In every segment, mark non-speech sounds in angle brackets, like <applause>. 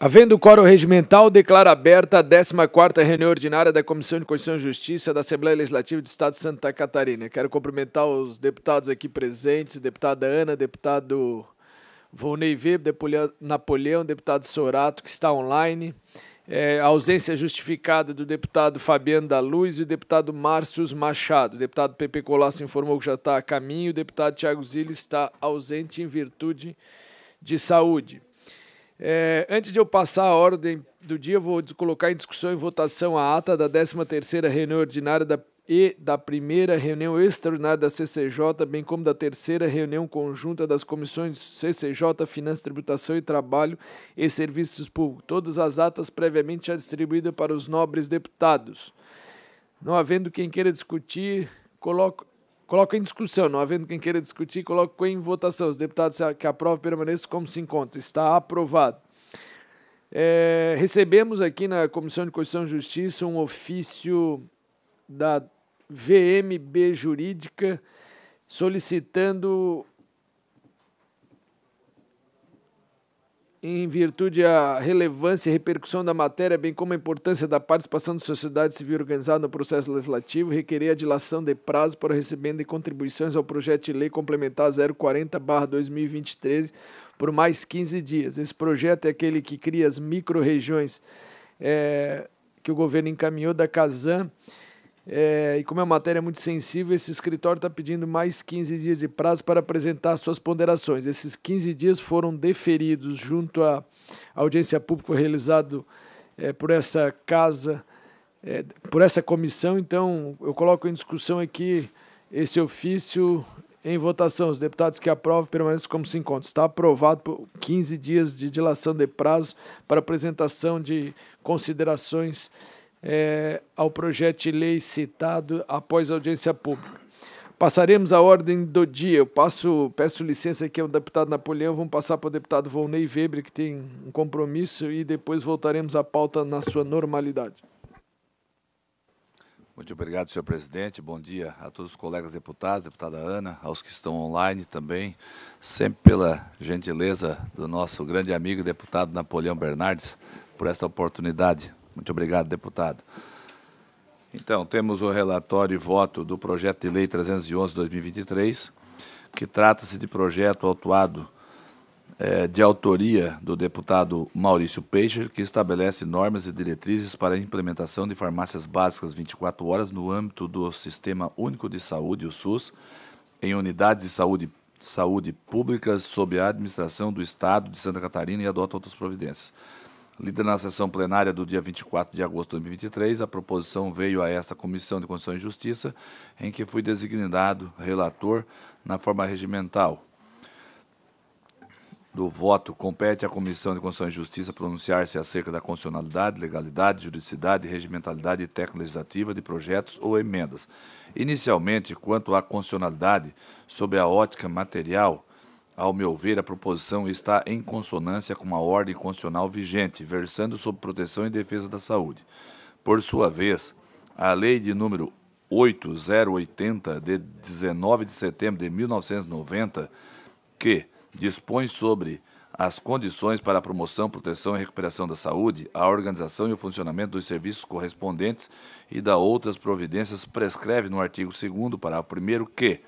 Havendo coro regimental, declara aberta a 14ª reunião ordinária da Comissão de Constituição e Justiça da Assembleia Legislativa do Estado de Santa Catarina. Quero cumprimentar os deputados aqui presentes, deputada Ana, deputado Volney Weber, deputado Napoleão, deputado Sorato, que está online, é, a ausência justificada do deputado Fabiano da Luz e do deputado Márcios Machado. O deputado Pepe Colasso informou que já está a caminho, o deputado Tiago Zilli está ausente em virtude de saúde. É, antes de eu passar a ordem do dia, vou colocar em discussão e votação a ata da 13ª reunião ordinária da, e da primeira reunião extraordinária da CCJ, bem como da terceira reunião conjunta das comissões CCJ, Finanças, Tributação e Trabalho e Serviços Públicos. Todas as atas previamente já distribuídas para os nobres deputados. Não havendo quem queira discutir, coloco Coloco em discussão, não havendo quem queira discutir, coloco em votação. Os deputados que aprovam permaneçam como se encontra. Está aprovado. É, recebemos aqui na Comissão de Constituição e Justiça um ofício da VMB Jurídica solicitando em virtude da relevância e repercussão da matéria, bem como a importância da participação da sociedade civil organizada no processo legislativo, requerer a dilação de prazo para recebendo de contribuições ao projeto de lei complementar 040-2023 por mais 15 dias. Esse projeto é aquele que cria as micro-regiões é, que o governo encaminhou da Casan é, e como é uma matéria muito sensível, esse escritório está pedindo mais 15 dias de prazo para apresentar suas ponderações. Esses 15 dias foram deferidos junto à audiência pública foi realizado é, por essa casa, é, por essa comissão. Então, eu coloco em discussão aqui esse ofício em votação. Os deputados que aprovam permanecem como se encontram. Está aprovado por 15 dias de dilação de prazo para apresentação de considerações é, ao projeto de lei citado após audiência pública. Passaremos a ordem do dia. Eu passo, peço licença aqui ao deputado Napoleão. Vamos passar para o deputado Volney Weber, que tem um compromisso, e depois voltaremos à pauta na sua normalidade. Muito obrigado, senhor presidente. Bom dia a todos os colegas deputados, deputada Ana, aos que estão online também, sempre pela gentileza do nosso grande amigo deputado Napoleão Bernardes por esta oportunidade. Muito obrigado, deputado. Então, temos o relatório e voto do projeto de lei 311-2023, que trata-se de projeto autuado é, de autoria do deputado Maurício Peixer, que estabelece normas e diretrizes para a implementação de farmácias básicas 24 horas no âmbito do Sistema Único de Saúde, o SUS, em unidades de saúde, saúde públicas sob a administração do Estado de Santa Catarina e adota outras providências. Lida na sessão plenária do dia 24 de agosto de 2023, a proposição veio a esta Comissão de Constituição e Justiça, em que fui designado relator na forma regimental. Do voto, compete à Comissão de Constituição e Justiça pronunciar-se acerca da constitucionalidade, legalidade, juridicidade, regimentalidade e técnica legislativa de projetos ou emendas. Inicialmente, quanto à constitucionalidade, sob a ótica material, ao meu ver, a proposição está em consonância com uma ordem constitucional vigente, versando sobre proteção e defesa da saúde. Por sua vez, a lei de número 8080 de 19 de setembro de 1990, que dispõe sobre as condições para a promoção, proteção e recuperação da saúde, a organização e o funcionamento dos serviços correspondentes e da outras providências prescreve no artigo 2 parágrafo 1 que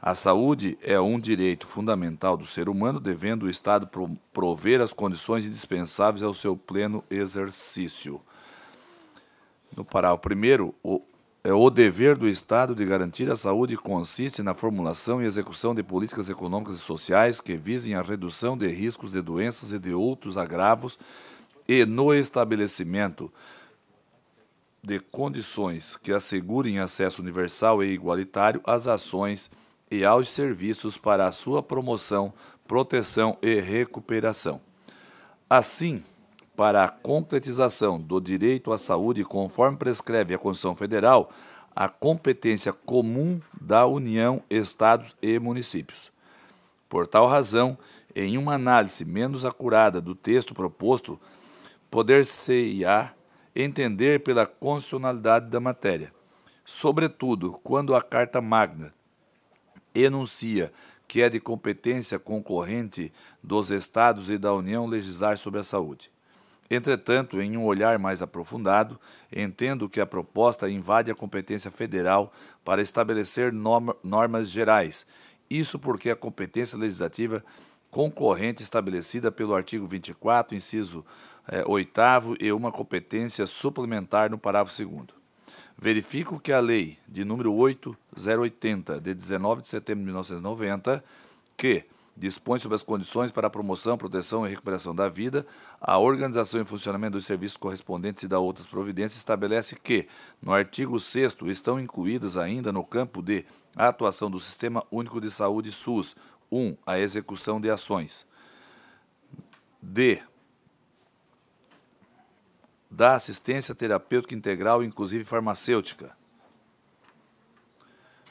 a saúde é um direito fundamental do ser humano, devendo o Estado prover as condições indispensáveis ao seu pleno exercício. No parágrafo primeiro, o, é o dever do Estado de garantir a saúde consiste na formulação e execução de políticas econômicas e sociais que visem a redução de riscos de doenças e de outros agravos e no estabelecimento de condições que assegurem acesso universal e igualitário às ações e aos serviços para a sua promoção, proteção e recuperação. Assim, para a concretização do direito à saúde, conforme prescreve a Constituição Federal, a competência comum da União, Estados e municípios. Por tal razão, em uma análise menos acurada do texto proposto, poder-se-á entender pela constitucionalidade da matéria, sobretudo quando a Carta Magna enuncia que é de competência concorrente dos Estados e da União legislar sobre a saúde. Entretanto, em um olhar mais aprofundado, entendo que a proposta invade a competência federal para estabelecer normas gerais. Isso porque a competência legislativa concorrente estabelecida pelo artigo 24, inciso é, eh, 8 e uma competência suplementar no parágrafo 2 verifico que a Lei de número 8080, de 19 de setembro de 1990, que dispõe sobre as condições para a promoção, proteção e recuperação da vida, a organização e funcionamento dos serviços correspondentes e da outras providências estabelece que, no artigo 6 estão incluídas ainda no campo de atuação do Sistema Único de Saúde SUS, 1. Um, a execução de ações. D da assistência terapêutica integral, inclusive farmacêutica.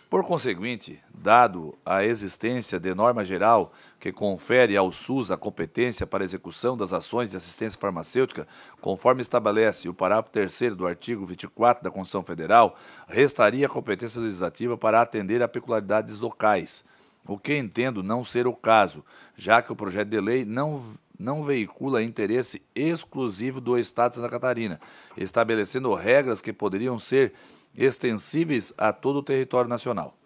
Por conseguinte, dado a existência de norma geral que confere ao SUS a competência para a execução das ações de assistência farmacêutica, conforme estabelece o parágrafo 3 do artigo 24 da Constituição Federal, restaria a competência legislativa para atender a peculiaridades locais, o que entendo não ser o caso, já que o projeto de lei não não veicula interesse exclusivo do Estado de Santa Catarina, estabelecendo regras que poderiam ser extensíveis a todo o território nacional.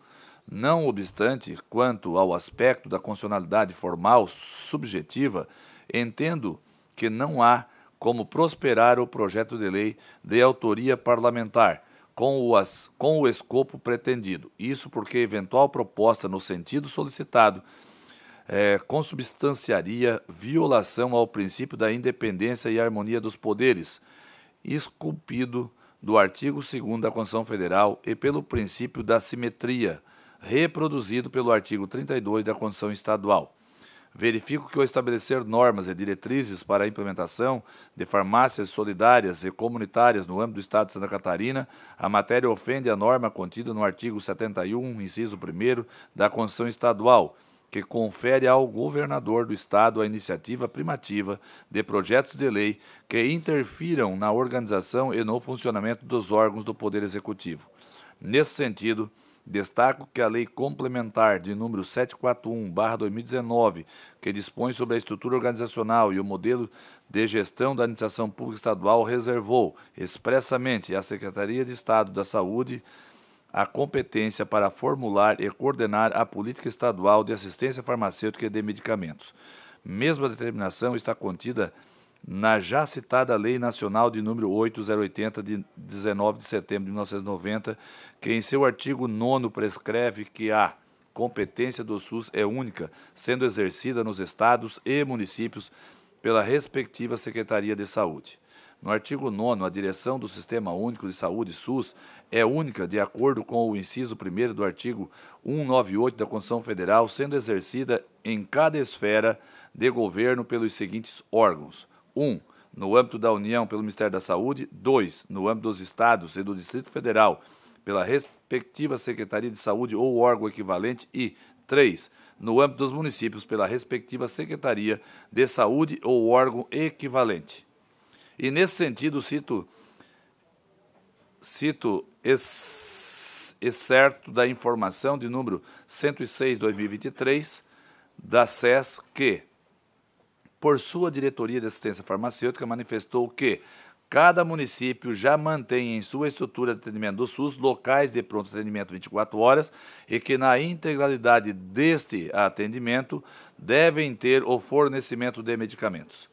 Não obstante, quanto ao aspecto da constitucionalidade formal subjetiva, entendo que não há como prosperar o projeto de lei de autoria parlamentar com o, as, com o escopo pretendido. Isso porque eventual proposta no sentido solicitado é, consubstanciaria violação ao princípio da independência e harmonia dos poderes, esculpido do artigo 2 da Constituição Federal e pelo princípio da simetria, reproduzido pelo artigo 32 da Constituição Estadual. Verifico que, ao estabelecer normas e diretrizes para a implementação de farmácias solidárias e comunitárias no âmbito do Estado de Santa Catarina, a matéria ofende a norma contida no artigo 71, inciso 1 da Constituição Estadual que confere ao governador do Estado a iniciativa primativa de projetos de lei que interfiram na organização e no funcionamento dos órgãos do Poder Executivo. Nesse sentido, Destaco que a Lei Complementar de número 741/2019, que dispõe sobre a estrutura organizacional e o modelo de gestão da administração pública estadual, reservou expressamente à Secretaria de Estado da Saúde a competência para formular e coordenar a política estadual de assistência farmacêutica e de medicamentos. Mesma determinação está contida na já citada Lei Nacional de número 8080 de 19 de setembro de 1990, que em seu artigo 9 prescreve que a competência do SUS é única, sendo exercida nos estados e municípios pela respectiva Secretaria de Saúde. No artigo 9, a direção do Sistema Único de Saúde, SUS, é única de acordo com o inciso 1 do artigo 198 da Constituição Federal, sendo exercida em cada esfera de governo pelos seguintes órgãos: 1. Um, no âmbito da União, pelo Ministério da Saúde, 2. No âmbito dos Estados e do Distrito Federal, pela respectiva Secretaria de Saúde ou órgão equivalente, e 3. No âmbito dos municípios, pela respectiva Secretaria de Saúde ou órgão equivalente. E nesse sentido, cito, cito excerto da informação de número 106-2023 da SES que, por sua diretoria de assistência farmacêutica, manifestou que cada município já mantém em sua estrutura de atendimento do SUS locais de pronto atendimento 24 horas e que, na integralidade deste atendimento, devem ter o fornecimento de medicamentos.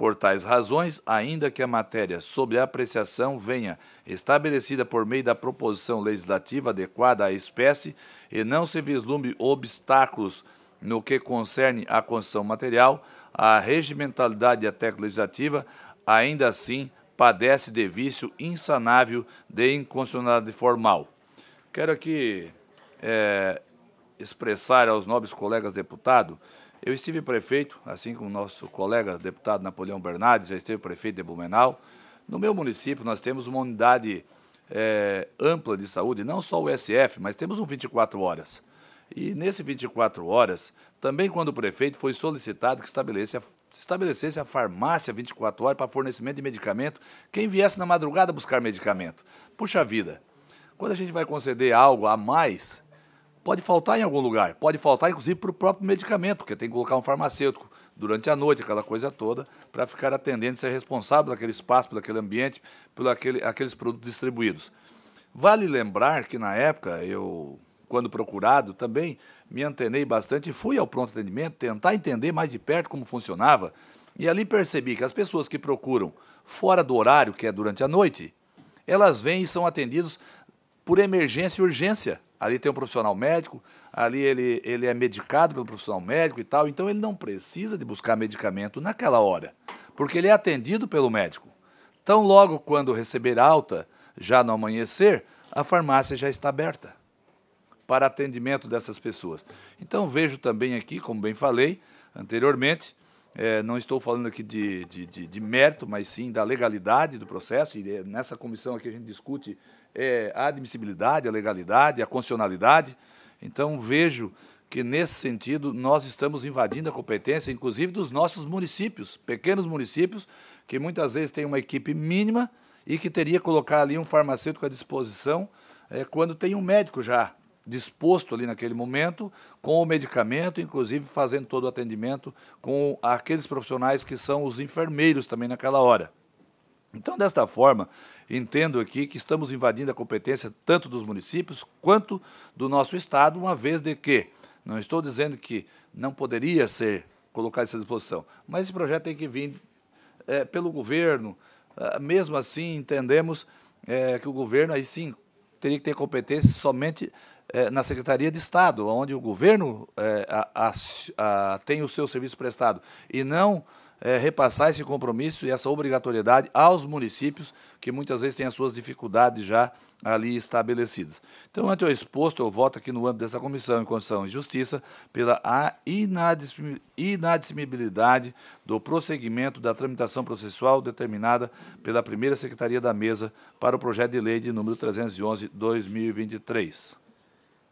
Por tais razões, ainda que a matéria sob a apreciação venha estabelecida por meio da proposição legislativa adequada à espécie e não se vislumbre obstáculos no que concerne à condição material, a regimentalidade da técnica legislativa, ainda assim, padece de vício insanável de inconstitucionalidade formal. Quero aqui é, expressar aos nobres colegas deputados eu estive prefeito, assim como nosso colega deputado Napoleão Bernardes, já esteve prefeito de Blumenau. No meu município, nós temos uma unidade é, ampla de saúde, não só o SF, mas temos um 24 horas. E nesse 24 horas, também quando o prefeito foi solicitado que a, estabelecesse a farmácia 24 horas para fornecimento de medicamento, quem viesse na madrugada buscar medicamento. Puxa vida, quando a gente vai conceder algo a mais, pode faltar em algum lugar, pode faltar inclusive para o próprio medicamento, porque tem que colocar um farmacêutico durante a noite, aquela coisa toda, para ficar atendendo, ser responsável daquele espaço, daquele aquele ambiente, pelos aquele, aqueles produtos distribuídos. Vale lembrar que na época eu, quando procurado, também me antenei bastante e fui ao pronto atendimento tentar entender mais de perto como funcionava. E ali percebi que as pessoas que procuram fora do horário, que é durante a noite, elas vêm e são atendidas por emergência e urgência. Ali tem um profissional médico, ali ele, ele é medicado pelo profissional médico e tal, então ele não precisa de buscar medicamento naquela hora, porque ele é atendido pelo médico. Então logo quando receber alta, já no amanhecer, a farmácia já está aberta para atendimento dessas pessoas. Então vejo também aqui, como bem falei anteriormente, é, não estou falando aqui de, de, de, de mérito, mas sim da legalidade do processo, e é, nessa comissão aqui a gente discute é, a admissibilidade, a legalidade, a constitucionalidade. Então, vejo que, nesse sentido, nós estamos invadindo a competência, inclusive dos nossos municípios, pequenos municípios, que muitas vezes têm uma equipe mínima e que teria que colocar ali um farmacêutico à disposição é, quando tem um médico já disposto ali naquele momento, com o medicamento, inclusive fazendo todo o atendimento com aqueles profissionais que são os enfermeiros também naquela hora. Então, desta forma, entendo aqui que estamos invadindo a competência tanto dos municípios quanto do nosso Estado, uma vez de que, não estou dizendo que não poderia ser colocado essa disposição, mas esse projeto tem que vir é, pelo governo. Ah, mesmo assim, entendemos é, que o governo, aí sim, teria que ter competência somente é, na Secretaria de Estado, onde o governo é, a, a, a, tem o seu serviço prestado, e não é, repassar esse compromisso e essa obrigatoriedade aos municípios, que muitas vezes têm as suas dificuldades já ali estabelecidas. Então, ante o exposto, eu voto aqui no âmbito dessa Comissão em Constituição e Justiça pela inadmissibilidade do prosseguimento da tramitação processual determinada pela primeira Secretaria da Mesa para o projeto de lei de número 311-2023.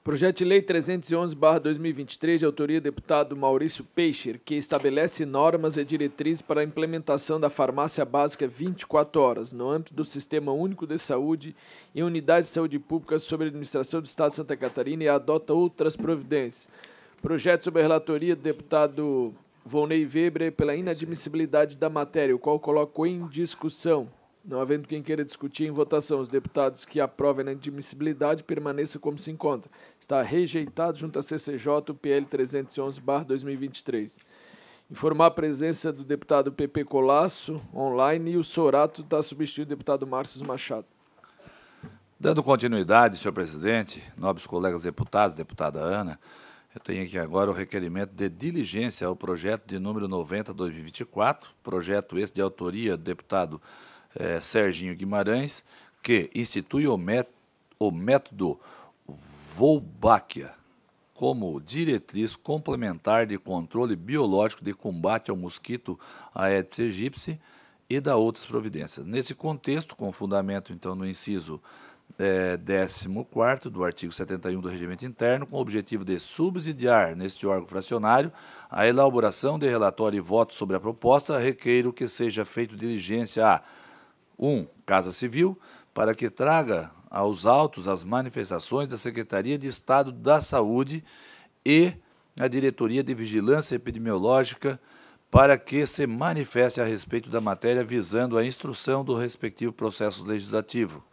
Projeto de Lei 311-2023, de autoria do deputado Maurício Peixer, que estabelece normas e diretrizes para a implementação da farmácia básica 24 horas no âmbito do Sistema Único de Saúde e Unidade de Saúde Pública sob a administração do Estado de Santa Catarina e adota outras providências. Projeto sob a relatoria do deputado Volney Weber pela inadmissibilidade da matéria, o qual coloco em discussão. Não havendo quem queira discutir em votação, os deputados que aprovem a admissibilidade permaneçam como se encontra. Está rejeitado junto à CCJ o PL 311-2023. Informar a presença do deputado PP Colasso online e o Sorato está substituindo o deputado Márcio Machado. Dando continuidade, senhor presidente, nobres colegas deputados, deputada Ana, eu tenho aqui agora o requerimento de diligência ao projeto de número 90-2024, projeto esse de autoria do deputado é, Serginho Guimarães, que institui o, met, o método Wolbachia como diretriz complementar de controle biológico de combate ao mosquito Aedes aegypti e da outras providências. Nesse contexto, com fundamento então no inciso é, 14 do artigo 71 do Regimento Interno, com o objetivo de subsidiar neste órgão fracionário a elaboração de relatório e voto sobre a proposta, requeiro que seja feito diligência a 1. Casa Civil, para que traga aos autos as manifestações da Secretaria de Estado da Saúde e a Diretoria de Vigilância Epidemiológica para que se manifeste a respeito da matéria visando a instrução do respectivo processo legislativo.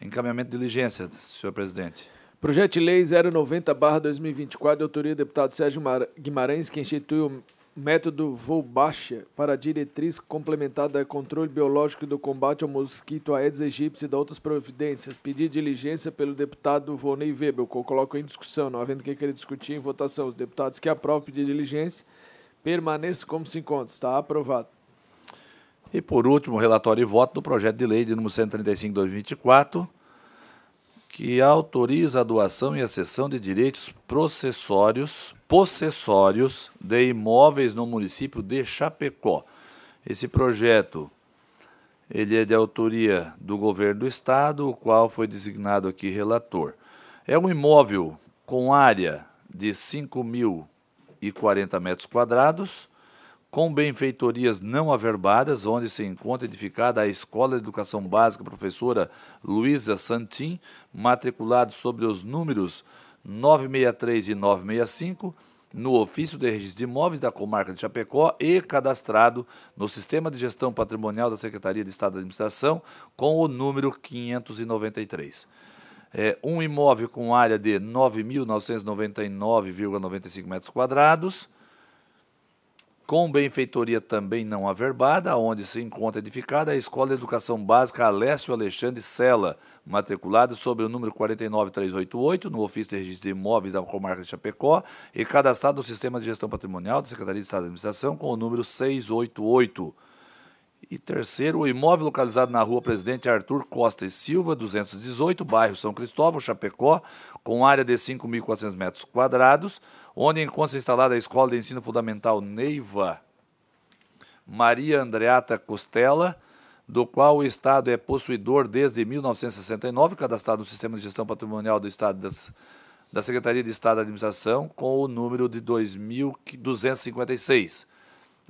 Encaminhamento de diligência, senhor presidente. Projeto de Lei 090-2024, de autoria do deputado Sérgio Guimarães, que institui o método Volbacher para diretriz complementada a controle biológico do combate ao mosquito Aedes aegypti e de outras providências. Pedir diligência pelo deputado Vonei Weber, que eu coloco em discussão, não havendo quem ele discutir em votação. Os deputados que aprovam pedir diligência, permaneça como se encontra. Está aprovado. E, por último, relatório e voto do projeto de lei de número 135-2024, que autoriza a doação e a cessão de direitos processórios possessórios de imóveis no município de Chapecó. Esse projeto ele é de autoria do governo do estado, o qual foi designado aqui relator. É um imóvel com área de 5.040 metros quadrados, com benfeitorias não averbadas, onde se encontra edificada a Escola de Educação Básica Professora Luísa Santim, matriculado sobre os números 963 e 965 no ofício de registro de imóveis da comarca de Chapecó e cadastrado no Sistema de Gestão Patrimonial da Secretaria de Estado da Administração com o número 593. É, um imóvel com área de 9.999,95 metros quadrados, com benfeitoria também não averbada, onde se encontra edificada a Escola de Educação Básica Alessio Alexandre Sela, matriculado sobre o número 49388, no ofício de registro de imóveis da comarca de Chapecó, e cadastrado no Sistema de Gestão Patrimonial da Secretaria de Estado de Administração com o número 688. E terceiro, o imóvel localizado na rua Presidente Arthur Costa e Silva, 218, bairro São Cristóvão, Chapecó, com área de 5.400 metros quadrados, onde encontra instalada a Escola de Ensino Fundamental Neiva Maria Andreata Costela, do qual o Estado é possuidor desde 1969, cadastrado no Sistema de Gestão Patrimonial do Estado das, da Secretaria de Estado da Administração, com o número de 2.256.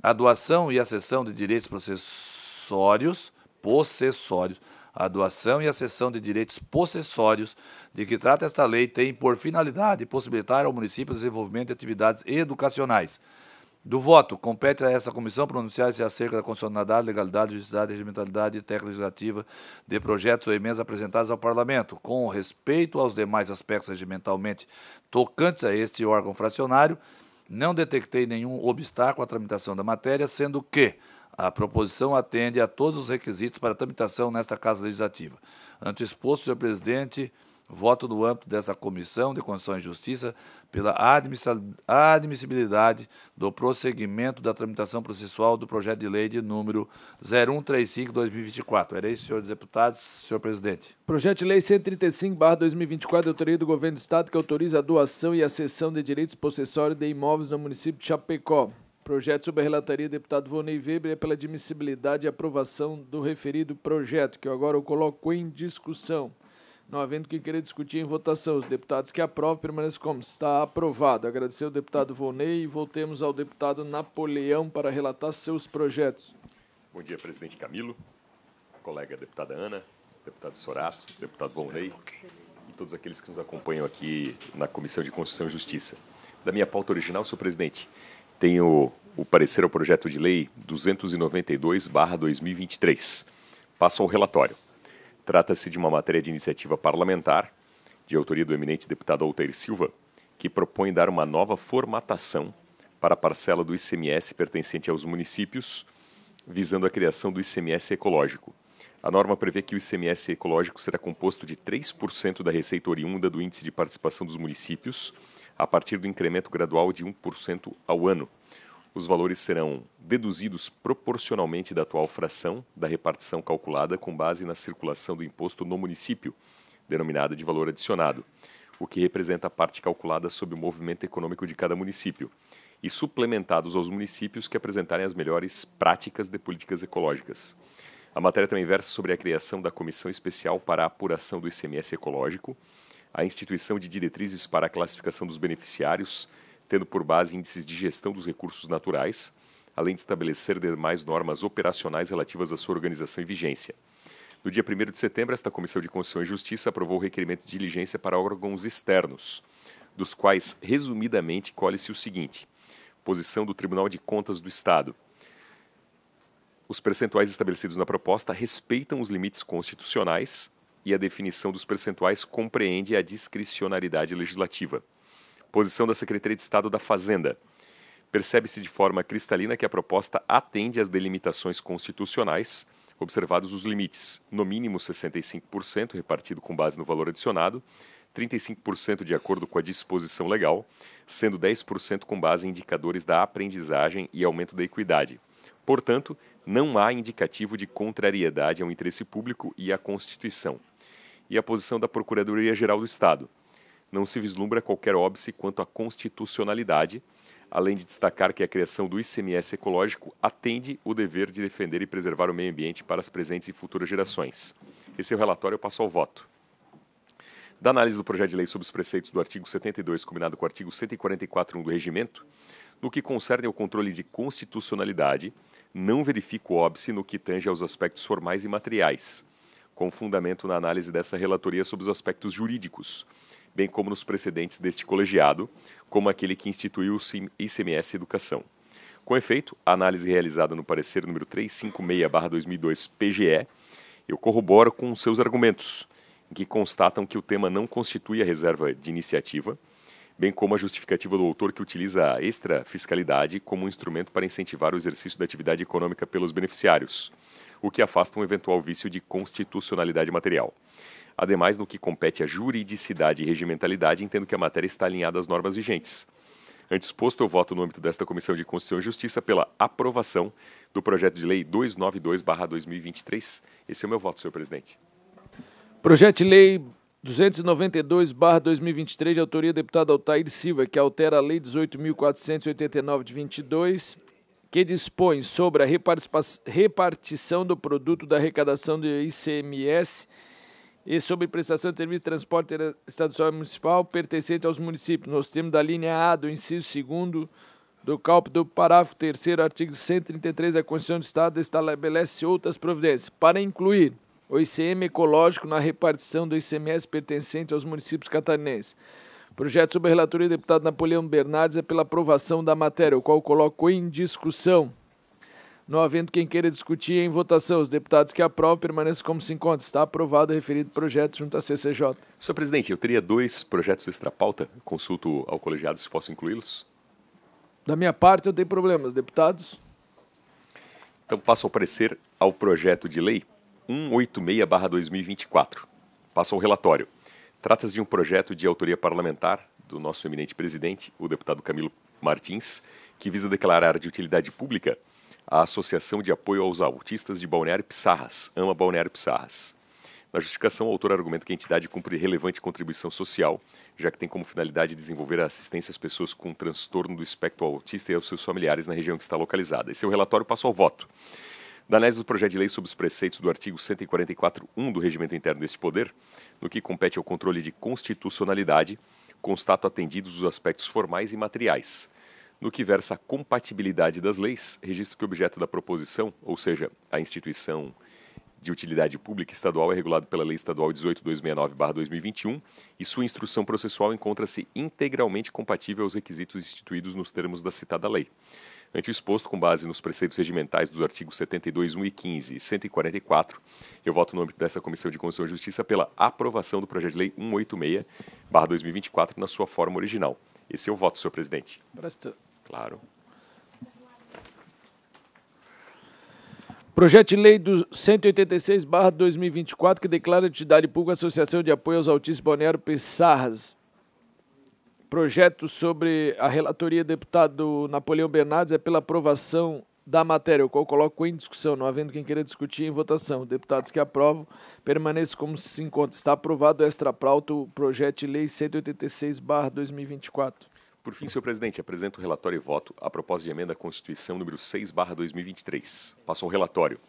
A doação e a cessão de direitos processórios, possessórios a doação e a cessão de direitos possessórios de que trata esta lei tem por finalidade possibilitar ao município o desenvolvimento de atividades educacionais. Do voto, compete a essa comissão pronunciar-se acerca da constitucionalidade, legalidade, juridicidade, regimentalidade e técnica legislativa de projetos ou emendas apresentados ao Parlamento, com respeito aos demais aspectos regimentalmente tocantes a este órgão fracionário, não detectei nenhum obstáculo à tramitação da matéria, sendo que, a proposição atende a todos os requisitos para tramitação nesta Casa Legislativa. Ante exposto, senhor presidente, voto no âmbito dessa Comissão de Constituição e Justiça pela admissibilidade do prosseguimento da tramitação processual do projeto de lei de número 0135-2024. Era isso, senhores deputados, senhor presidente. Projeto de lei 135-2024, autoria do Governo do Estado, que autoriza a doação e a cessão de direitos possessórios de imóveis no município de Chapecó. Projeto sobre a relataria do deputado Vonei Weber é pela admissibilidade e aprovação do referido projeto, que eu agora eu coloco em discussão. Não havendo que querer discutir em votação, os deputados que aprovam permanecem como está aprovado. Agradecer ao deputado Vonei e voltemos ao deputado Napoleão para relatar seus projetos. Bom dia, presidente Camilo, colega deputada Ana, deputado Sorato, deputado Vonei e todos aqueles que nos acompanham aqui na Comissão de Constituição e Justiça. Da minha pauta original, senhor presidente, tenho o parecer ao projeto de lei 292/2023. Passo ao relatório. Trata-se de uma matéria de iniciativa parlamentar, de autoria do eminente deputado Altair Silva, que propõe dar uma nova formatação para a parcela do ICMS pertencente aos municípios, visando a criação do ICMS ecológico. A norma prevê que o ICMS ecológico será composto de 3% da receita oriunda do Índice de Participação dos Municípios, a partir do incremento gradual de 1% ao ano os valores serão deduzidos proporcionalmente da atual fração da repartição calculada com base na circulação do imposto no município, denominada de valor adicionado, o que representa a parte calculada sob o movimento econômico de cada município, e suplementados aos municípios que apresentarem as melhores práticas de políticas ecológicas. A matéria também versa sobre a criação da Comissão Especial para a Apuração do ICMS Ecológico, a instituição de diretrizes para a classificação dos beneficiários tendo por base índices de gestão dos recursos naturais, além de estabelecer demais normas operacionais relativas à sua organização e vigência. No dia 1 de setembro, esta Comissão de Constituição e Justiça aprovou o requerimento de diligência para órgãos externos, dos quais, resumidamente, colhe-se o seguinte: posição do Tribunal de Contas do Estado. Os percentuais estabelecidos na proposta respeitam os limites constitucionais e a definição dos percentuais compreende a discricionariedade legislativa. Posição da Secretaria de Estado da Fazenda. Percebe-se de forma cristalina que a proposta atende às delimitações constitucionais, observados os limites, no mínimo 65% repartido com base no valor adicionado, 35% de acordo com a disposição legal, sendo 10% com base em indicadores da aprendizagem e aumento da equidade. Portanto, não há indicativo de contrariedade ao interesse público e à Constituição. E a posição da Procuradoria-Geral do Estado não se vislumbra qualquer óbice quanto à constitucionalidade, além de destacar que a criação do ICMS ecológico atende o dever de defender e preservar o meio ambiente para as presentes e futuras gerações. Esse é o relatório, eu passo ao voto. Da análise do projeto de lei sobre os preceitos do artigo 72, combinado com o artigo 144.1 do regimento, no que concerne ao controle de constitucionalidade, não verifico óbice no que tange aos aspectos formais e materiais, com fundamento na análise dessa relatoria sobre os aspectos jurídicos, bem como nos precedentes deste colegiado, como aquele que instituiu o ICMS Educação. Com efeito, a análise realizada no parecer número 356-2002 PGE, eu corroboro com seus argumentos, em que constatam que o tema não constitui a reserva de iniciativa, bem como a justificativa do autor que utiliza a extrafiscalidade como um instrumento para incentivar o exercício da atividade econômica pelos beneficiários, o que afasta um eventual vício de constitucionalidade material. Ademais, no que compete à juridicidade e regimentalidade, entendo que a matéria está alinhada às normas vigentes. Antes posto, eu voto no âmbito desta Comissão de Constituição e Justiça pela aprovação do projeto de lei 292-2023. Esse é o meu voto, senhor presidente. Projeto de lei 292-2023, de autoria do deputado Altair Silva, que altera a Lei 18.489 de 22, que dispõe sobre a repartição do produto da arrecadação do ICMS e sobre prestação de serviço de transporte estadual municipal pertencente aos municípios, nos termos da linha A do inciso 2 do cálculo do parágrafo 3 artigo 133 da Constituição do Estado, estabelece outras providências para incluir o ICM ecológico na repartição do ICMS pertencente aos municípios catarinenses. Projeto sobre a relatoria do deputado Napoleão Bernardes é pela aprovação da matéria, o qual coloco em discussão. Não havendo quem queira discutir em votação, os deputados que aprovam permaneçam como se encontram. Está aprovado o referido projeto junto à CCJ. Senhor presidente, eu teria dois projetos extra pauta? Consulto ao colegiado se posso incluí-los. Da minha parte, eu tenho problemas. Deputados? Então passo ao parecer ao projeto de lei 186-2024. Passo ao relatório. Trata-se de um projeto de autoria parlamentar do nosso eminente presidente, o deputado Camilo Martins, que visa declarar de utilidade pública a Associação de Apoio aos Autistas de Balneário Pissarras, AMA Balneário Pissarras. Na justificação, o autor argumenta que a entidade cumpre relevante contribuição social, já que tem como finalidade desenvolver a assistência às pessoas com transtorno do espectro autista e aos seus familiares na região que está localizada. é o relatório passou ao voto. Da análise do projeto de lei sob os preceitos do artigo 144.1 do Regimento Interno deste Poder, no que compete ao controle de constitucionalidade, constato atendidos os aspectos formais e materiais. No que versa a compatibilidade das leis, registro que o objeto da proposição, ou seja, a instituição de utilidade pública estadual é regulado pela Lei Estadual 18269/2021 e sua instrução processual encontra-se integralmente compatível aos requisitos instituídos nos termos da citada lei. Ante o exposto, com base nos preceitos regimentais dos artigos 72, 1 e 15 e 144, eu voto no âmbito dessa Comissão de Constituição e Justiça pela aprovação do projeto de lei 186/2024 na sua forma original. Esse é o voto, senhor presidente. Presta. Claro. Projeto de lei do 186 2024 que declara entidade pública Associação de Apoio aos Autistas Balneário Pissarras. Projeto sobre a relatoria do deputado Napoleão Bernardes é pela aprovação da matéria, o qual coloco em discussão, não havendo quem queira discutir em votação. Deputados que aprovam, permaneça como se encontra. Está aprovado o extra-pauta, o projeto de lei 186-2024. Por fim, senhor presidente, apresento o relatório e voto a proposta de emenda à Constituição número 6/2023. Passo ao relatório.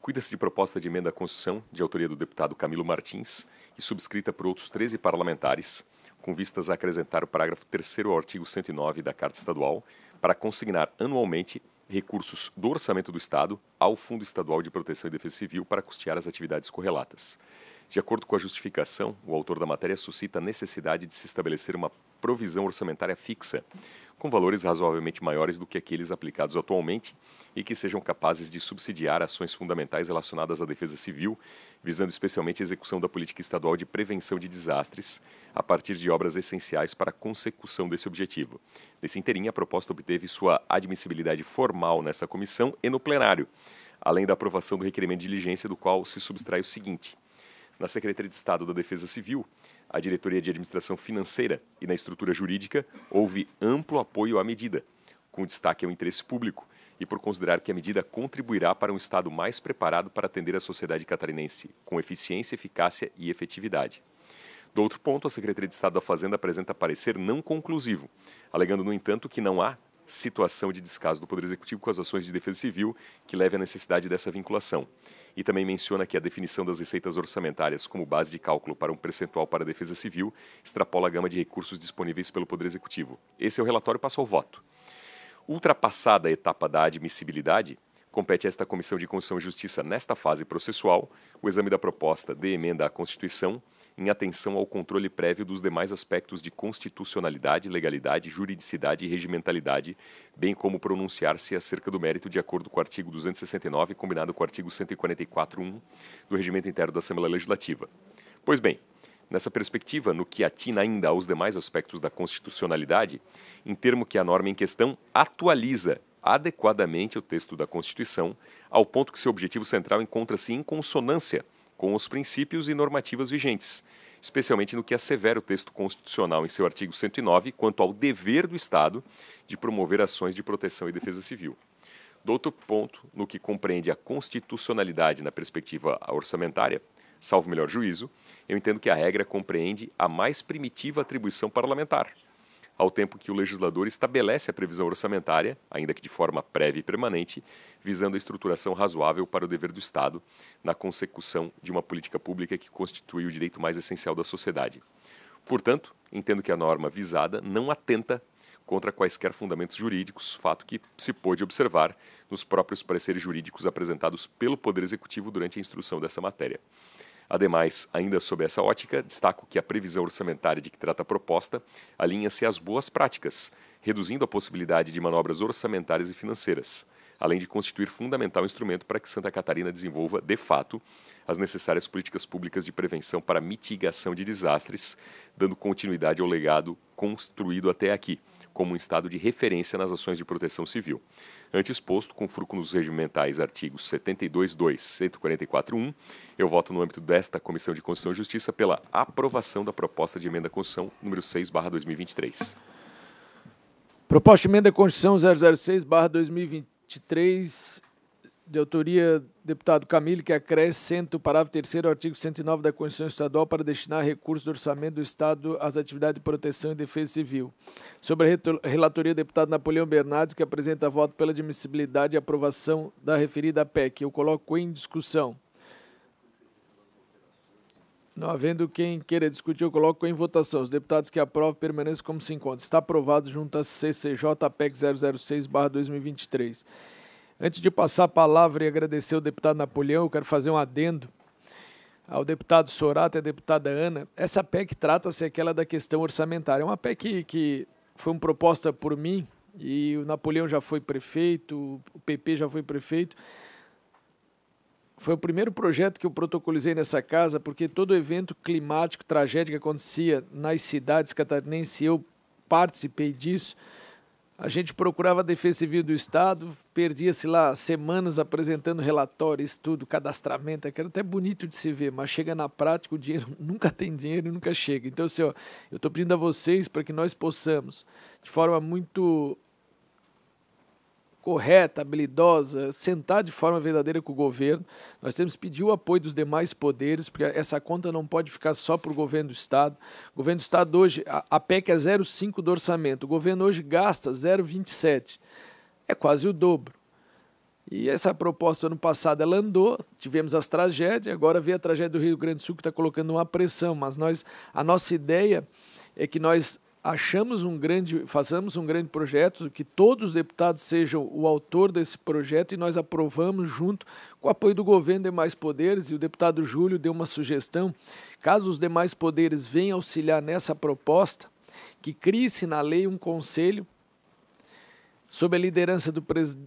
Cuida-se de proposta de emenda à Constituição, de autoria do deputado Camilo Martins e subscrita por outros 13 parlamentares, com vistas a acrescentar o parágrafo 3 ao artigo 109 da Carta Estadual, para consignar anualmente recursos do orçamento do Estado ao Fundo Estadual de Proteção e Defesa Civil para custear as atividades correlatas. De acordo com a justificação, o autor da matéria suscita a necessidade de se estabelecer uma provisão orçamentária fixa, com valores razoavelmente maiores do que aqueles aplicados atualmente e que sejam capazes de subsidiar ações fundamentais relacionadas à defesa civil, visando especialmente a execução da política estadual de prevenção de desastres, a partir de obras essenciais para a consecução desse objetivo. Nesse inteirinho, a proposta obteve sua admissibilidade formal nesta comissão e no plenário, além da aprovação do requerimento de diligência, do qual se subtrai o seguinte na Secretaria de Estado da Defesa Civil, a Diretoria de Administração Financeira e na estrutura jurídica, houve amplo apoio à medida, com destaque ao interesse público e por considerar que a medida contribuirá para um Estado mais preparado para atender a sociedade catarinense, com eficiência, eficácia e efetividade. Do outro ponto, a Secretaria de Estado da Fazenda apresenta parecer não conclusivo, alegando, no entanto, que não há situação de descaso do Poder Executivo com as ações de defesa civil que leve à necessidade dessa vinculação. E também menciona que a definição das receitas orçamentárias como base de cálculo para um percentual para a defesa civil extrapola a gama de recursos disponíveis pelo Poder Executivo. Esse é o relatório passo ao voto. Ultrapassada a etapa da admissibilidade, compete a esta Comissão de Constituição e Justiça, nesta fase processual, o exame da proposta de emenda à Constituição em atenção ao controle prévio dos demais aspectos de constitucionalidade, legalidade, juridicidade e regimentalidade, bem como pronunciar-se acerca do mérito de acordo com o artigo 269, combinado com o artigo 144.1 do Regimento Interno da Assembleia Legislativa. Pois bem, nessa perspectiva, no que atina ainda aos demais aspectos da constitucionalidade, em termo que a norma em questão atualiza adequadamente o texto da Constituição, ao ponto que seu objetivo central encontra-se em consonância com os princípios e normativas vigentes, especialmente no que assevera o texto constitucional em seu artigo 109 quanto ao dever do Estado de promover ações de proteção e defesa civil. Do outro ponto, no que compreende a constitucionalidade na perspectiva orçamentária, salvo melhor juízo, eu entendo que a regra compreende a mais primitiva atribuição parlamentar, ao tempo que o legislador estabelece a previsão orçamentária, ainda que de forma prévia e permanente, visando a estruturação razoável para o dever do Estado na consecução de uma política pública que constitui o direito mais essencial da sociedade. Portanto, entendo que a norma visada não atenta contra quaisquer fundamentos jurídicos, fato que se pôde observar nos próprios pareceres jurídicos apresentados pelo Poder Executivo durante a instrução dessa matéria. Ademais, ainda sob essa ótica, destaco que a previsão orçamentária de que trata a proposta alinha-se às boas práticas, reduzindo a possibilidade de manobras orçamentárias e financeiras, além de constituir fundamental instrumento para que Santa Catarina desenvolva, de fato, as necessárias políticas públicas de prevenção para mitigação de desastres, dando continuidade ao legado construído até aqui como um estado de referência nas ações de proteção civil. Antes exposto, com fruco nos regimentais artigos 72.2 144.1, eu voto no âmbito desta Comissão de Constituição e Justiça pela aprovação da proposta de emenda à Constituição número 6, 2023. Proposta de emenda à Constituição 006, 2023 de autoria deputado Camilo, que acrescenta o parágrafo 3 do artigo 109 da Constituição Estadual para destinar recursos do orçamento do Estado às atividades de proteção e defesa civil. Sobre a relatoria, deputado Napoleão Bernardes, que apresenta voto pela admissibilidade e aprovação da referida PEC. Eu coloco em discussão. Não havendo quem queira discutir, eu coloco em votação. Os deputados que aprovam permaneçam como se encontram. Está aprovado junto à CCJ PEC 006-2023. Antes de passar a palavra e agradecer ao deputado Napoleão, eu quero fazer um adendo ao deputado Sorato e à deputada Ana. Essa PEC trata-se aquela da questão orçamentária. É uma PEC que foi uma proposta por mim, e o Napoleão já foi prefeito, o PP já foi prefeito. Foi o primeiro projeto que eu protocolizei nessa casa, porque todo evento climático, tragédia que acontecia nas cidades catarinenses, eu participei disso. A gente procurava a Defesa Civil do Estado, perdia-se lá semanas apresentando relatório, estudo, cadastramento, que era até bonito de se ver, mas chega na prática, o dinheiro <laughs> nunca tem dinheiro e nunca chega. Então, senhor, assim, eu estou pedindo a vocês para que nós possamos, de forma muito correta, habilidosa, sentar de forma verdadeira com o governo. Nós temos que pedir o apoio dos demais poderes, porque essa conta não pode ficar só para o governo do Estado. O governo do Estado hoje, a PEC é 0,5 do orçamento, o governo hoje gasta 0,27. É quase o dobro. E essa proposta ano passado ela andou, tivemos as tragédias, agora vê a tragédia do Rio Grande do Sul que está colocando uma pressão, mas nós, a nossa ideia é que nós achamos um grande, façamos um grande projeto, que todos os deputados sejam o autor desse projeto e nós aprovamos junto com o apoio do governo e mais poderes e o deputado Júlio deu uma sugestão, caso os demais poderes venham auxiliar nessa proposta, que crie-se na lei um conselho sob a liderança do,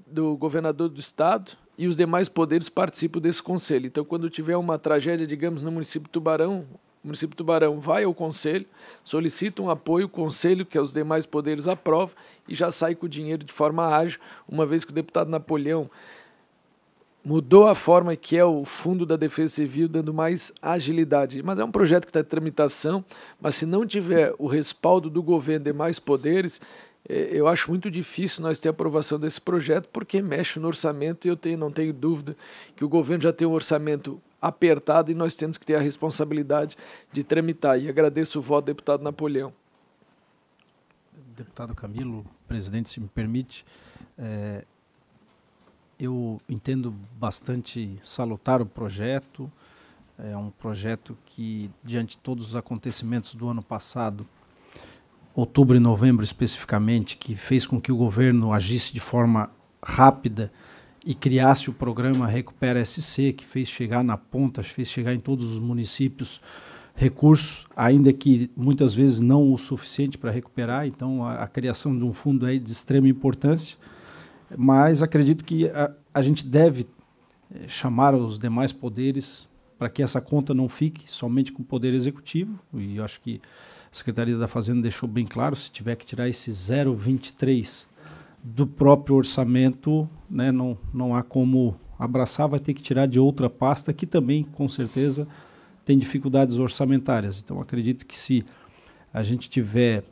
do governador do estado e os demais poderes participam desse conselho. Então, quando tiver uma tragédia, digamos, no município de Tubarão, o município de Tubarão vai ao conselho, solicita um apoio, o conselho, que é os demais poderes, aprova e já sai com o dinheiro de forma ágil, uma vez que o deputado Napoleão mudou a forma que é o Fundo da Defesa Civil, dando mais agilidade. Mas é um projeto que está em tramitação, mas se não tiver o respaldo do governo e demais poderes, é, eu acho muito difícil nós ter aprovação desse projeto, porque mexe no orçamento e eu tenho, não tenho dúvida que o governo já tem um orçamento apertado e nós temos que ter a responsabilidade de tramitar. E agradeço o voto, deputado Napoleão. Deputado Camilo, presidente, se me permite, é, eu entendo bastante salutar o projeto. É um projeto que, diante de todos os acontecimentos do ano passado, outubro e novembro especificamente, que fez com que o governo agisse de forma rápida e criasse o programa Recupera SC, que fez chegar na ponta, fez chegar em todos os municípios recursos, ainda que muitas vezes não o suficiente para recuperar. Então, a, a, criação de um fundo é de extrema importância. Mas acredito que a, a gente deve eh, chamar os demais poderes para que essa conta não fique somente com o Poder Executivo. E eu acho que a Secretaria da Fazenda deixou bem claro: se tiver que tirar esse 023 do próprio orçamento, né, não, não há como abraçar, vai ter que tirar de outra pasta que também, com certeza, tem dificuldades orçamentárias. Então, acredito que se a gente tiver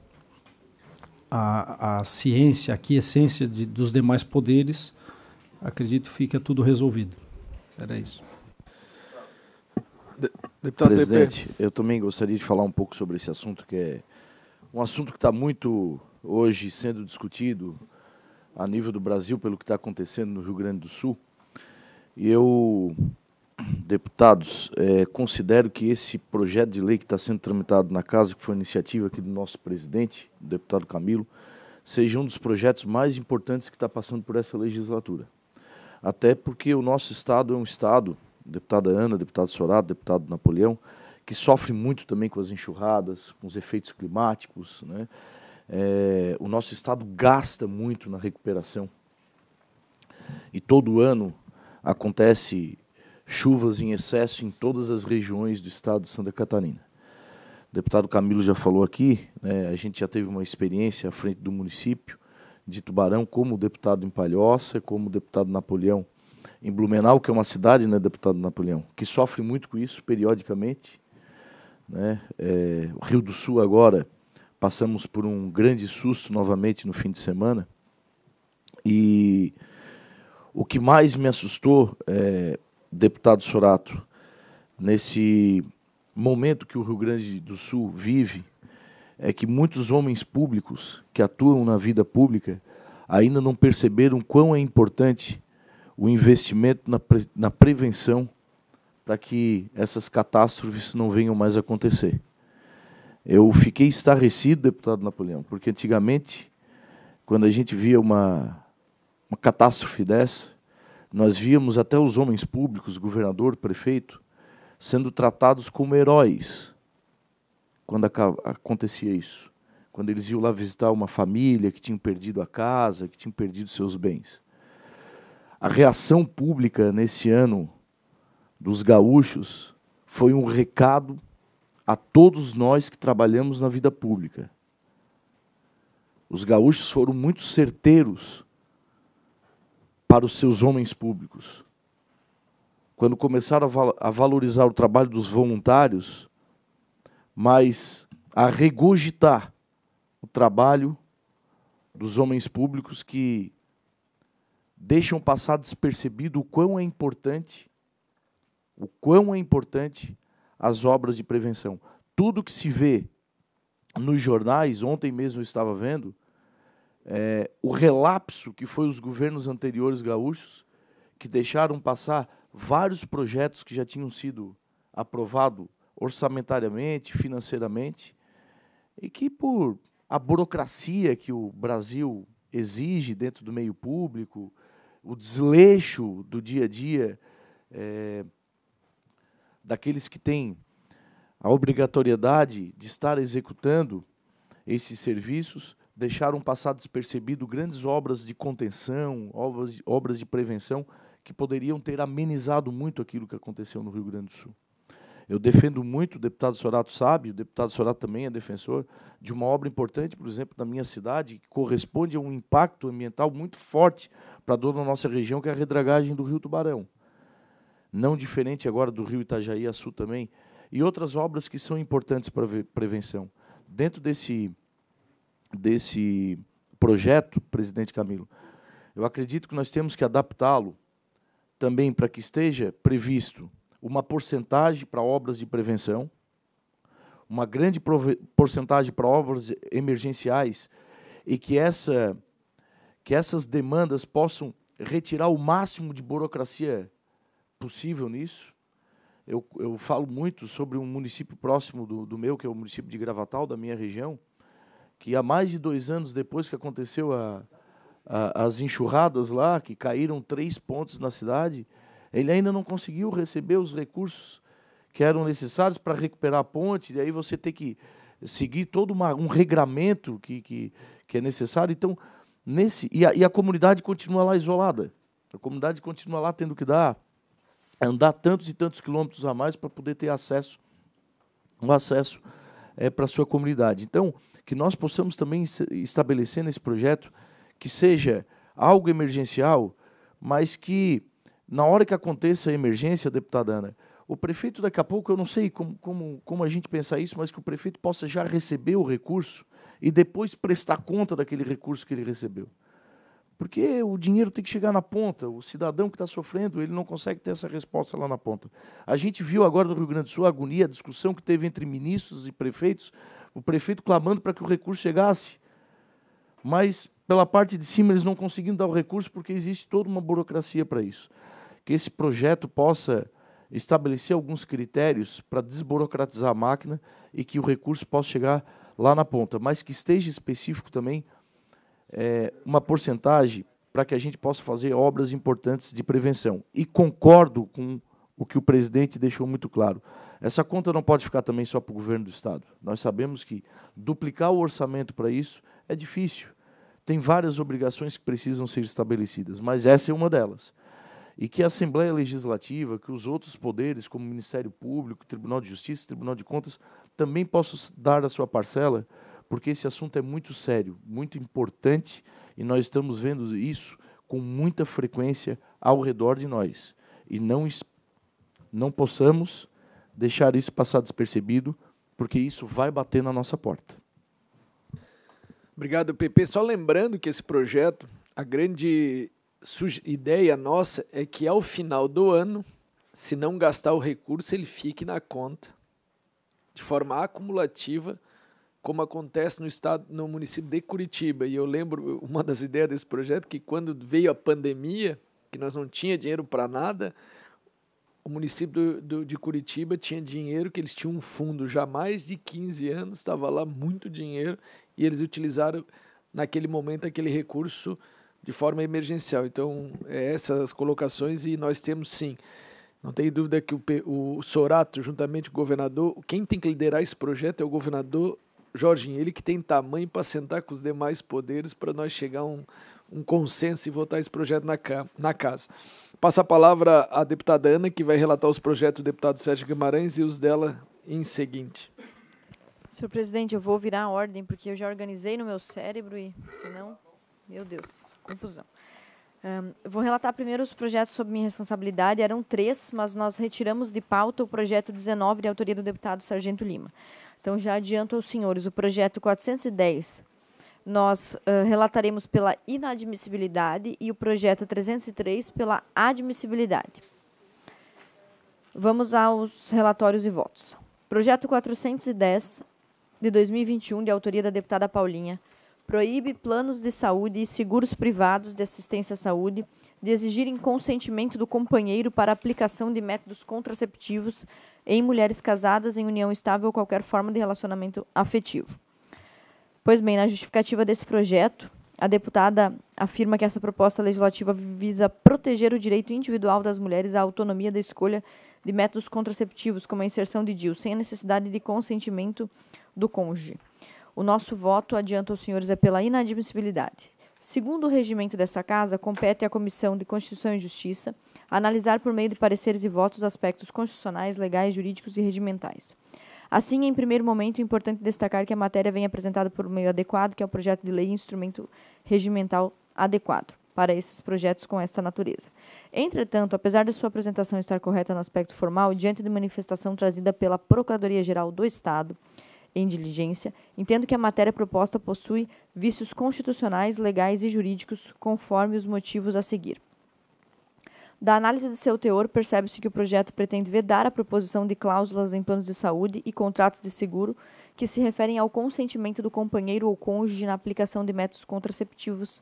a, a ciência, aqui essência de, dos demais poderes, acredito que fica tudo resolvido. Era isso. De, deputado Presidente, DP. eu também gostaria de falar um pouco sobre esse assunto, que é um assunto que está muito hoje sendo discutido a nível do Brasil pelo que está acontecendo no Rio Grande do Sul. E eu, deputados, é, considero que esse projeto de lei que está sendo tramitado na casa, que foi iniciativa aqui do nosso presidente, o deputado Camilo, seja um dos projetos mais importantes que está passando por essa legislatura. Até porque o nosso Estado é um Estado, deputada Ana, deputado Sorato, deputado Napoleão, que sofre muito também com as enxurradas, com os efeitos climáticos, né? É, o nosso Estado gasta muito na recuperação. E todo ano acontece chuvas em excesso em todas as regiões do estado de Santa Catarina. O deputado Camilo já falou aqui, né, a gente já teve uma experiência à frente do município de Tubarão, como deputado em Palhoça, como deputado Napoleão em Blumenau, que é uma cidade, né, deputado Napoleão, que sofre muito com isso periodicamente. Né, é, o Rio do Sul agora Passamos por um grande susto novamente no fim de semana. E o que mais me assustou, é, deputado Sorato, nesse momento que o Rio Grande do Sul vive, é que muitos homens públicos que atuam na vida pública ainda não perceberam quão é importante o investimento na, pre na prevenção para que essas catástrofes não venham mais acontecer. Eu fiquei estarrecido, deputado Napoleão, porque antigamente, quando a gente via uma, uma catástrofe dessa, nós víamos até os homens públicos, governador, prefeito, sendo tratados como heróis quando acontecia isso. Quando eles iam lá visitar uma família que tinha perdido a casa, que tinha perdido seus bens. A reação pública nesse ano dos gaúchos foi um recado a todos nós que trabalhamos na vida pública. Os gaúchos foram muito certeiros para os seus homens públicos. Quando começaram a, valorizar o trabalho dos voluntários, mas a regurgitar o trabalho dos homens públicos que deixam passar despercebido o quão é importante, o quão é importante as obras de prevenção. Tudo que se vê nos jornais, ontem mesmo eu estava vendo, é, o relapso que foi os governos anteriores gaúchos, que deixaram passar vários projetos que já tinham sido aprovados orçamentariamente, financeiramente, e que por a burocracia que o Brasil exige dentro do meio público, o desleixo do dia a dia, é, daqueles que têm a obrigatoriedade de estar executando esses serviços deixaram passar despercebido grandes obras de contenção, obras de, obras de prevenção que poderiam ter amenizado muito aquilo que aconteceu no Rio Grande do Sul. Eu defendo muito, o deputado Sorato sabe, o deputado Sorato também é defensor de uma obra importante, por exemplo, da minha cidade, que corresponde a um impacto ambiental muito forte para toda a nossa região, que é a redragagem do Rio Tubarão não diferente agora do Rio Itajaí Açu também, e outras obras que são importantes para a prevenção. Dentro desse, desse projeto, presidente Camilo, eu acredito que nós temos que adaptá-lo também para que esteja previsto uma porcentagem para obras de prevenção, uma grande porcentagem para obras emergenciais e que, essa, que essas demandas possam retirar o máximo de burocracia possível nisso. Eu, eu falo muito sobre um município próximo do, do meu, que é o município de Gravatal, da minha região, que há mais de dois anos depois que aconteceu a, a, as enxurradas lá, que caíram três pontes na cidade, ele ainda não conseguiu receber os recursos que eram necessários para recuperar a ponte, e aí você tem que seguir todo uma, um regramento que, que, que é necessário. Então, nesse. E a, e a comunidade continua lá isolada. A comunidade continua lá tendo que dar andar tantos e tantos quilômetros a mais para poder ter acesso, um acesso é, para a sua comunidade. Então, que nós possamos também estabelecer nesse projeto que seja algo emergencial, mas que na hora que aconteça a emergência, deputada Ana, o prefeito daqui a pouco, eu não sei como, como, como a gente pensar isso, mas que o prefeito possa já receber o recurso e depois prestar conta daquele recurso que ele recebeu. Porque o dinheiro tem que chegar na ponta, o cidadão que está sofrendo, ele não consegue ter essa resposta lá na ponta. A gente viu agora no Rio Grande do Sul a agonia, a discussão que teve entre ministros e prefeitos, o prefeito clamando para que o recurso chegasse, mas pela parte de cima eles não conseguindo dar o recurso porque existe toda uma burocracia para isso. Que esse projeto possa estabelecer alguns critérios para desburocratizar a máquina e que o recurso possa chegar lá na ponta, mas que esteja específico também é, uma porcentagem para que a gente possa fazer obras importantes de prevenção. E concordo com o que o presidente deixou muito claro. Essa conta não pode ficar também só para o governo do Estado. Nós sabemos que duplicar o orçamento para isso é difícil. Tem várias obrigações que precisam ser estabelecidas, mas essa é uma delas. E que a Assembleia Legislativa, que os outros poderes, como o Ministério Público, Tribunal de Justiça, Tribunal de Contas, também possam dar a sua parcela porque esse assunto é muito sério, muito importante e nós estamos vendo isso com muita frequência ao redor de nós. E não, não possamos deixar isso passar despercebido, porque isso vai bater na nossa porta. Obrigado, PP. Só lembrando que esse projeto, a grande ideia nossa é que ao final do ano, se não gastar o recurso, ele fique na conta de forma acumulativa como acontece no estado, no município de Curitiba. E eu lembro uma das ideias desse projeto que quando veio a pandemia, que nós não tinha dinheiro para nada, o município do, do, de Curitiba tinha dinheiro que eles tinham um fundo já mais de 15 anos, estava lá muito dinheiro e eles utilizaram naquele momento aquele recurso de forma emergencial. Então, é essas colocações e nós temos sim. Não tem dúvida que o, o Sorato, juntamente com o governador, quem tem que liderar esse projeto é o governador Jorginho, ele que tem tamanho para sentar com os demais poderes para nós chegar a um, um consenso e votar esse projeto na, na casa. Passa a palavra à deputada Ana, que vai relatar os projetos do deputado Sérgio Guimarães e os dela em seguinte. Senhor presidente, eu vou virar a ordem, porque eu já organizei no meu cérebro e, senão, meu Deus, confusão. Um, vou relatar primeiro os projetos sob minha responsabilidade. Eram três, mas nós retiramos de pauta o projeto 19 de autoria do deputado Sargento Lima. Então, já adianto aos senhores, o projeto 410 nós uh, relataremos pela inadmissibilidade e o projeto 303 pela admissibilidade. Vamos aos relatórios e votos. Projeto 410 de 2021, de autoria da deputada Paulinha, proíbe planos de saúde e seguros privados de assistência à saúde de exigirem consentimento do companheiro para aplicação de métodos contraceptivos em mulheres casadas em união estável ou qualquer forma de relacionamento afetivo. Pois bem, na justificativa desse projeto, a deputada afirma que essa proposta legislativa visa proteger o direito individual das mulheres à autonomia da escolha de métodos contraceptivos, como a inserção de DIU, sem a necessidade de consentimento do cônjuge. O nosso voto, adianta aos senhores, é pela inadmissibilidade. Segundo o regimento dessa Casa, compete à Comissão de Constituição e Justiça analisar por meio de pareceres e votos aspectos constitucionais, legais, jurídicos e regimentais. Assim, em primeiro momento, é importante destacar que a matéria vem apresentada por meio adequado, que é o projeto de lei e instrumento regimental adequado para esses projetos com esta natureza. Entretanto, apesar de sua apresentação estar correta no aspecto formal, diante de manifestação trazida pela Procuradoria-Geral do Estado, em diligência, entendo que a matéria proposta possui vícios constitucionais, legais e jurídicos, conforme os motivos a seguir. Da análise de seu teor, percebe-se que o projeto pretende vedar a proposição de cláusulas em planos de saúde e contratos de seguro que se referem ao consentimento do companheiro ou cônjuge na aplicação de métodos contraceptivos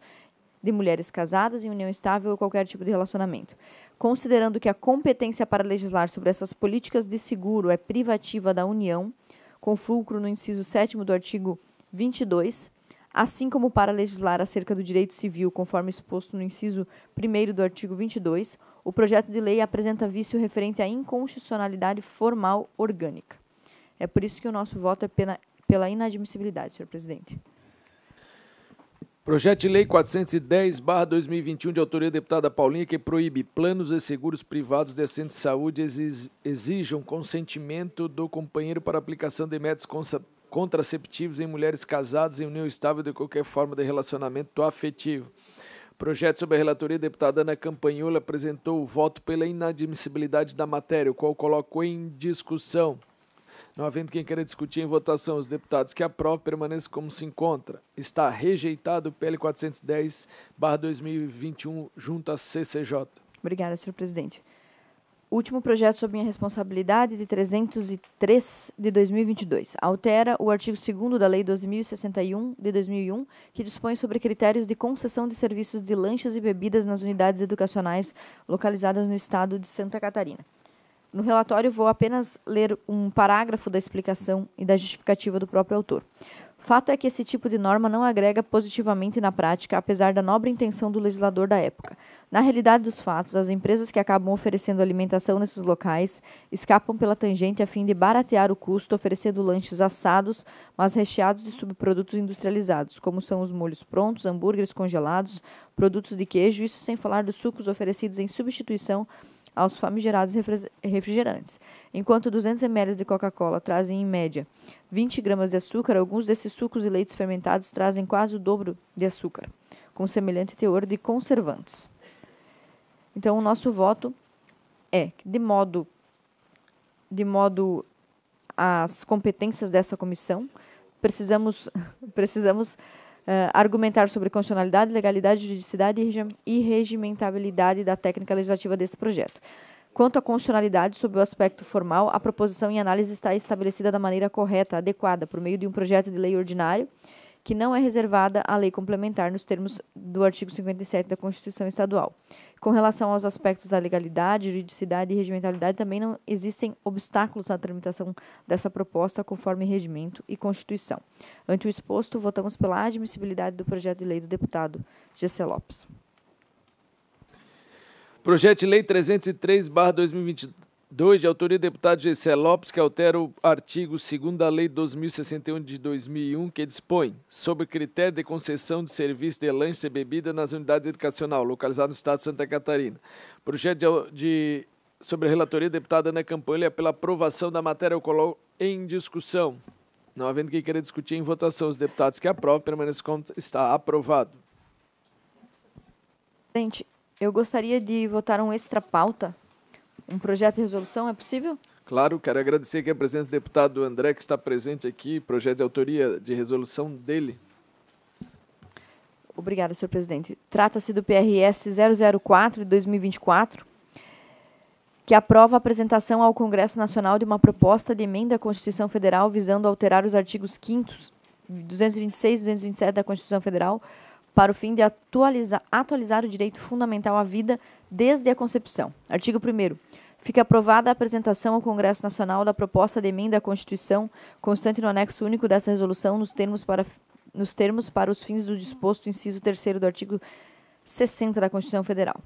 de mulheres casadas em união estável ou qualquer tipo de relacionamento. Considerando que a competência para legislar sobre essas políticas de seguro é privativa da União, com fulcro no inciso 7 do artigo 22, assim como para legislar acerca do direito civil, conforme exposto no inciso 1 do artigo 22, o projeto de lei apresenta vício referente à inconstitucionalidade formal orgânica. É por isso que o nosso voto é pela, pela inadmissibilidade, senhor presidente. Projeto de Lei 410-2021, de autoria da deputada Paulinha, que proíbe planos e seguros privados de assistente de saúde exijam consentimento do companheiro para aplicação de métodos contraceptivos em mulheres casadas em união estável de qualquer forma de relacionamento afetivo. Projeto sobre a relatoria, a deputada Ana Campanhola apresentou o voto pela inadmissibilidade da matéria, o qual colocou em discussão não havendo quem queira discutir em votação, os deputados que aprovam permaneçam como se encontra. Está rejeitado o PL 410/2021 junto à CCJ. Obrigada, senhor presidente. Último projeto sob minha responsabilidade de 303 de 2022. Altera o artigo 2 da Lei 2061 de 2001, que dispõe sobre critérios de concessão de serviços de lanches e bebidas nas unidades educacionais localizadas no estado de Santa Catarina. No relatório, vou apenas ler um parágrafo da explicação e da justificativa do próprio autor. Fato é que esse tipo de norma não agrega positivamente na prática, apesar da nobre intenção do legislador da época. Na realidade dos fatos, as empresas que acabam oferecendo alimentação nesses locais escapam pela tangente a fim de baratear o custo, oferecendo lanches assados, mas recheados de subprodutos industrializados, como são os molhos prontos, hambúrgueres congelados, produtos de queijo, isso sem falar dos sucos oferecidos em substituição aos famigerados refrigerantes. Enquanto 200 ml de Coca-Cola trazem, em média, 20 gramas de açúcar, alguns desses sucos e leites fermentados trazem quase o dobro de açúcar, com semelhante teor de conservantes. Então, o nosso voto é de modo, de modo as competências dessa comissão, precisamos, <laughs> precisamos Uh, argumentar sobre constitucionalidade, legalidade, juridicidade e regimentabilidade da técnica legislativa desse projeto. Quanto à constitucionalidade, sob o aspecto formal, a proposição em análise está estabelecida da maneira correta, adequada, por meio de um projeto de lei ordinário que não é reservada à lei complementar nos termos do artigo 57 da Constituição Estadual. Com relação aos aspectos da legalidade, juridicidade e regimentalidade, também não existem obstáculos na tramitação dessa proposta conforme regimento e Constituição. Ante o exposto, votamos pela admissibilidade do projeto de lei do deputado GC Lopes. Projeto de Lei 303, 2022 2, de autoria do deputado Gessé Lopes, que altera o artigo 2 da Lei 2.061 de 2001, que dispõe sobre critério de concessão de serviço de lanche e bebida nas unidades educacionais, localizadas no Estado de Santa Catarina. Projeto de, de sobre a relatoria deputada Ana Campanha é pela aprovação da matéria, eu coloco em discussão. Não havendo quem queira discutir em votação, os deputados que aprovam permaneçam como está aprovado. Presidente, eu gostaria de votar um extra pauta um projeto de resolução, é possível? Claro, quero agradecer aqui a presença do deputado André, que está presente aqui, projeto de autoria de resolução dele. Obrigada, senhor presidente. Trata-se do PRS 004 de 2024, que aprova a apresentação ao Congresso Nacional de uma proposta de emenda à Constituição Federal visando alterar os artigos 5 226 e 227 da Constituição Federal para o fim de atualizar, atualizar o direito fundamental à vida desde a concepção. Artigo 1 Fica aprovada a apresentação ao Congresso Nacional da proposta de emenda à Constituição, constante no anexo único dessa resolução, nos termos para, nos termos para os fins do disposto inciso 3 do artigo 60 da Constituição Federal.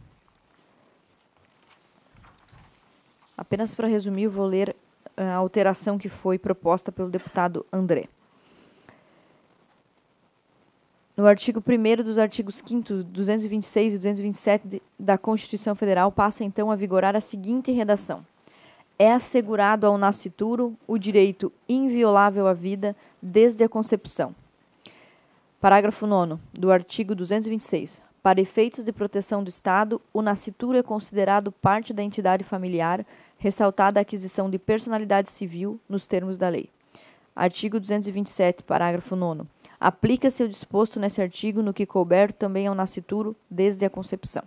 Apenas para resumir, vou ler eh, a alteração que foi proposta pelo deputado André no artigo 1 dos artigos 5 226 e 227 da Constituição Federal, passa então a vigorar a seguinte redação: É assegurado ao nascituro o direito inviolável à vida desde a concepção. Parágrafo 9 do artigo 226. Para efeitos de proteção do Estado, o nascituro é considerado parte da entidade familiar, ressaltada a aquisição de personalidade civil nos termos da lei. Artigo 227, parágrafo 9 Aplica-se o disposto nesse artigo no que couber também ao nascituro desde a concepção.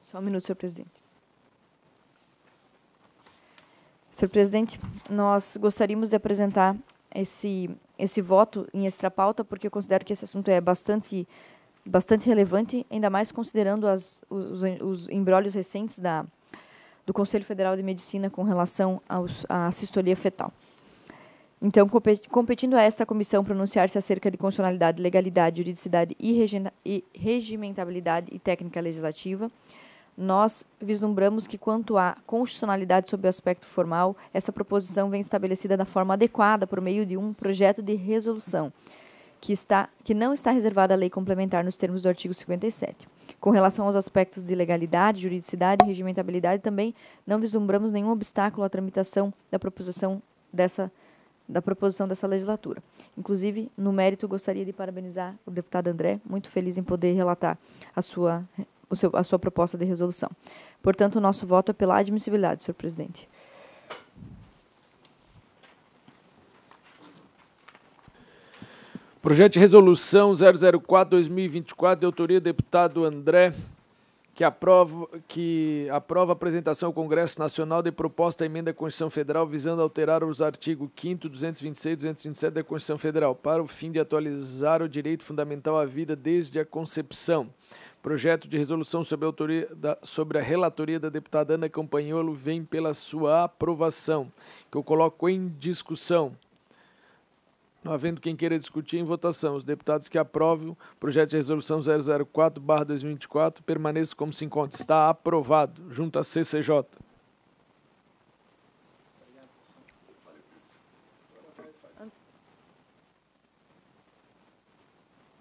Só um minuto, senhor presidente. Senhor presidente, nós gostaríamos de apresentar esse, esse voto em extra pauta, porque eu considero que esse assunto é bastante, bastante relevante, ainda mais considerando as, os, os embrólios recentes da, do Conselho Federal de Medicina com relação aos, à assistoria fetal. Então, competindo a esta comissão pronunciar-se acerca de constitucionalidade, legalidade, juridicidade e regimentabilidade e técnica legislativa, nós vislumbramos que, quanto à constitucionalidade sob o aspecto formal, essa proposição vem estabelecida da forma adequada por meio de um projeto de resolução, que, está, que não está reservada à lei complementar nos termos do artigo 57. Com relação aos aspectos de legalidade, juridicidade e regimentabilidade, também não vislumbramos nenhum obstáculo à tramitação da proposição dessa da proposição dessa legislatura. Inclusive, no mérito, gostaria de parabenizar o deputado André, muito feliz em poder relatar a sua, o seu, a sua proposta de resolução. Portanto, o nosso voto é pela admissibilidade, senhor presidente. Projeto de resolução 004-2024, de autoria do deputado André, que aprova, que aprova a apresentação ao Congresso Nacional de proposta à emenda à Constituição Federal visando alterar os artigos 5º, 226 e 227 da Constituição Federal para o fim de atualizar o direito fundamental à vida desde a concepção. Projeto de resolução sobre a, autoria da, sobre a relatoria da deputada Ana Campanholo vem pela sua aprovação, que eu coloco em discussão. Não havendo quem queira discutir, em votação, os deputados que aprovem o projeto de resolução 004-2024 permaneçam como se encontra. Está aprovado, junto à CCJ.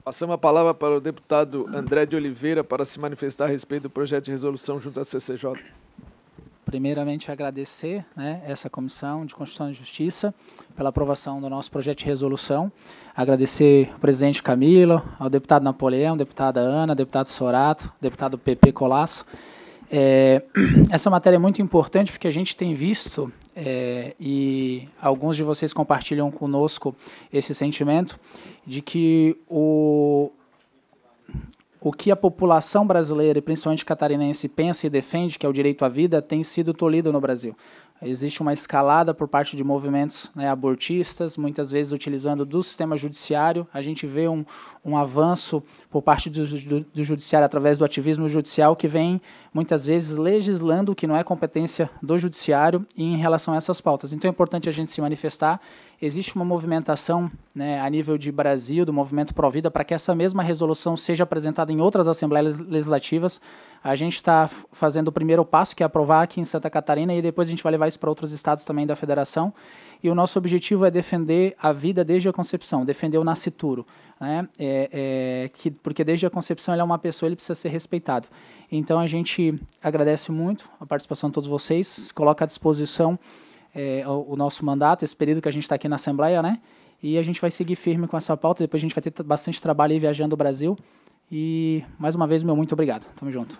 Passamos a palavra para o deputado André de Oliveira para se manifestar a respeito do projeto de resolução junto à CCJ primeiramente agradecer né, essa Comissão de Constituição e Justiça pela aprovação do nosso projeto de resolução, agradecer ao presidente Camilo, ao deputado Napoleão, deputada Ana, deputado Sorato, deputado PP Colasso. É, <clears throat> essa matéria é muito importante porque a gente tem visto, é, e alguns de vocês compartilham conosco esse sentimento, de que o, o que a população brasileira, e principalmente catarinense, pensa e defende, que é o direito à vida, tem sido tolhido no Brasil. Existe uma escalada por parte de movimentos né, abortistas, muitas vezes utilizando do sistema judiciário. A gente vê um, um avanço por parte do, do, do judiciário através do ativismo judicial, que vem muitas vezes legislando o que não é competência do judiciário em relação a essas pautas. Então é importante a gente se manifestar existe uma movimentação né, a nível de Brasil, do movimento Provida, para que essa mesma resolução seja apresentada em outras assembleias legislativas. A gente está fazendo o primeiro passo, que é aprovar aqui em Santa Catarina, e depois a gente vai levar isso para outros estados também da federação. E o nosso objetivo é defender a vida desde a concepção, defender o nascituro, né? É, é, que, porque desde a concepção ele é uma pessoa, ele precisa ser respeitado. Então a gente agradece muito a participação de todos vocês, coloca à disposição é, o, o, nosso mandato, esse período que a gente está aqui na Assembleia, né? E a gente vai seguir firme com essa pauta. Depois a gente vai ter bastante trabalho aí viajando o Brasil. E, mais uma vez, meu muito obrigado. Tamo junto.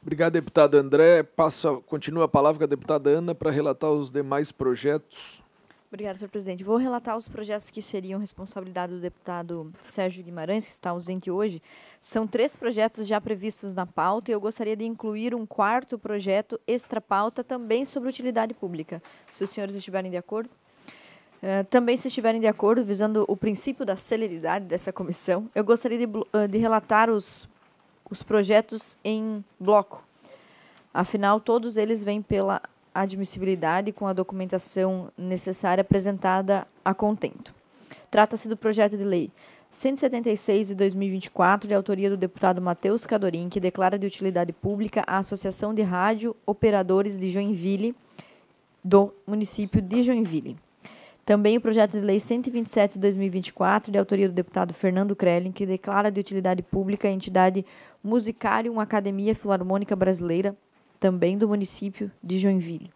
Obrigado, deputado André. Passo, continua a palavra com a deputada Ana para relatar os demais projetos Obrigada, senhor presidente. Vou relatar os projetos que seriam responsabilidade do deputado Sérgio Guimarães, que está ausente hoje. São três projetos já previstos na pauta e eu gostaria de incluir um quarto projeto extra-pauta também sobre utilidade pública. Se os senhores estiverem de acordo. Uh, também, se estiverem de acordo, visando o princípio da celeridade dessa comissão, eu gostaria de, eh, de relatar os, os projetos em bloco. Afinal, todos eles vêm pela admissibilidade com a documentação necessária apresentada a contento. Trata-se do projeto de lei 176 de 2024, de autoria do deputado Matheus Cadorim, que declara de utilidade pública a Associação de Rádio Operadores de Joinville, do município de Joinville. Também o projeto de lei 127 de 2024, de autoria do deputado Fernando Krellin, que declara de utilidade pública a entidade Musicarium Academia Filarmônica Brasileira, também do município de Joinville.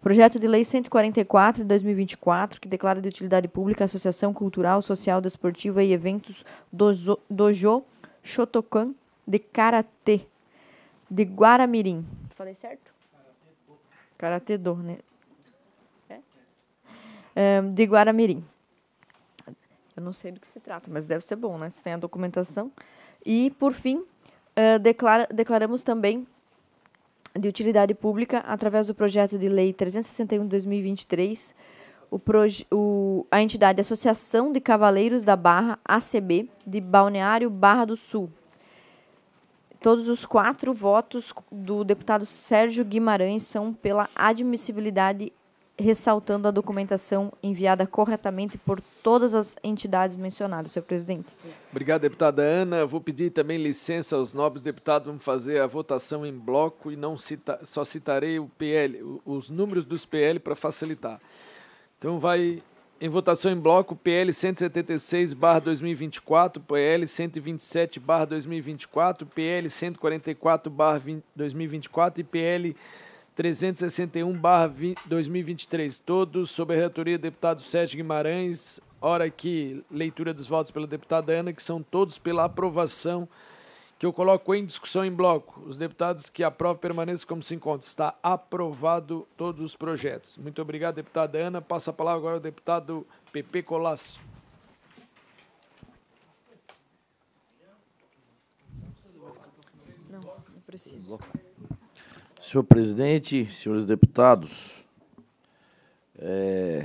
projeto de Lei 144 de 2024, que declara de utilidade pública a Associação Cultural, Social, Desportiva e Eventos Dojo, Shotokan de Karatê, de Guaramirim. Falei certo? Karatê Do, né? É? é? de Guaramirim. Eu não sei do que se trata, mas deve ser bom, né? Se tem a documentação. E, por fim, uh, declara, declaramos também de utilidade pública através do projeto de lei 361 de 2023, o, o, a entidade Associação de Cavaleiros da Barra, ACB, de Balneário Barra do Sul. Todos os quatro votos do deputado Sérgio Guimarães são pela admissibilidade ressaltando a documentação enviada corretamente por todas as entidades mencionadas, senhor presidente. Obrigado, deputada Ana. Vou pedir também licença aos nobres deputados, vamos fazer a votação em bloco e não cita, só citarei o PL, os números dos PL para facilitar. Então vai em votação em bloco PL 176/2024, PL 127/2024, PL 144/2024 e PL 361-2023. Todos sob a relatoria do deputado Sérgio Guimarães. Hora que leitura dos votos pela deputada Ana, que são todos pela aprovação, que eu coloco em discussão em bloco. Os deputados que aprovam permaneçam como se encontram. Está aprovado todos os projetos. Muito obrigado, deputada Ana. Passa a palavra agora ao deputado PP Colasso. Não, não preciso. Senhor presidente, senhores deputados, é,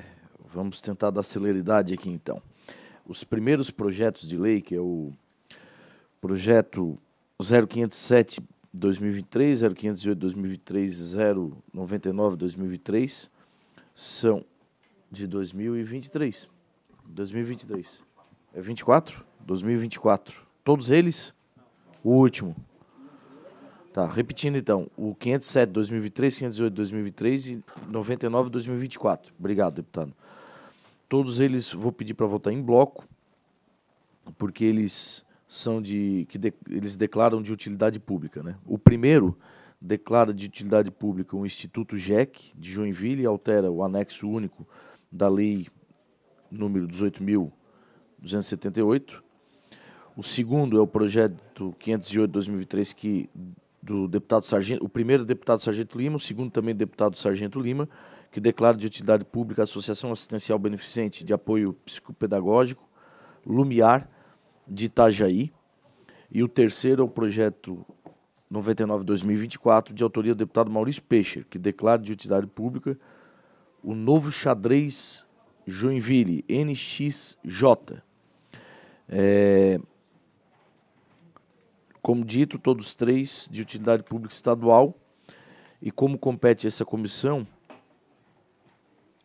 vamos tentar dar celeridade aqui então. Os primeiros projetos de lei, que é o projeto 0507 2023, 0508 2023, 099 2023, são de 2023. 2023. É 24? 2024. Todos eles? O último. Tá, repetindo então, o 507 2023, 508 2023 e 99 2024. Obrigado, deputado. Todos eles vou pedir para votar em bloco, porque eles são de que de, eles declaram de utilidade pública, né? O primeiro declara de utilidade pública o Instituto JEC de Joinville e altera o anexo único da lei número 18278. O segundo é o projeto 508/2003 que do deputado Sargento, o primeiro deputado Sargento Lima, o segundo também deputado Sargento Lima, que declara de utilidade pública a Associação Assistencial Beneficente de Apoio Psicopedagógico, Lumiar, de Itajaí, e o terceiro é o projeto 99-2024, de autoria do deputado Maurício Peixer, que declara de utilidade pública o novo xadrez Joinville, NXJ. É, como dito, todos três de utilidade pública estadual. E como compete essa comissão,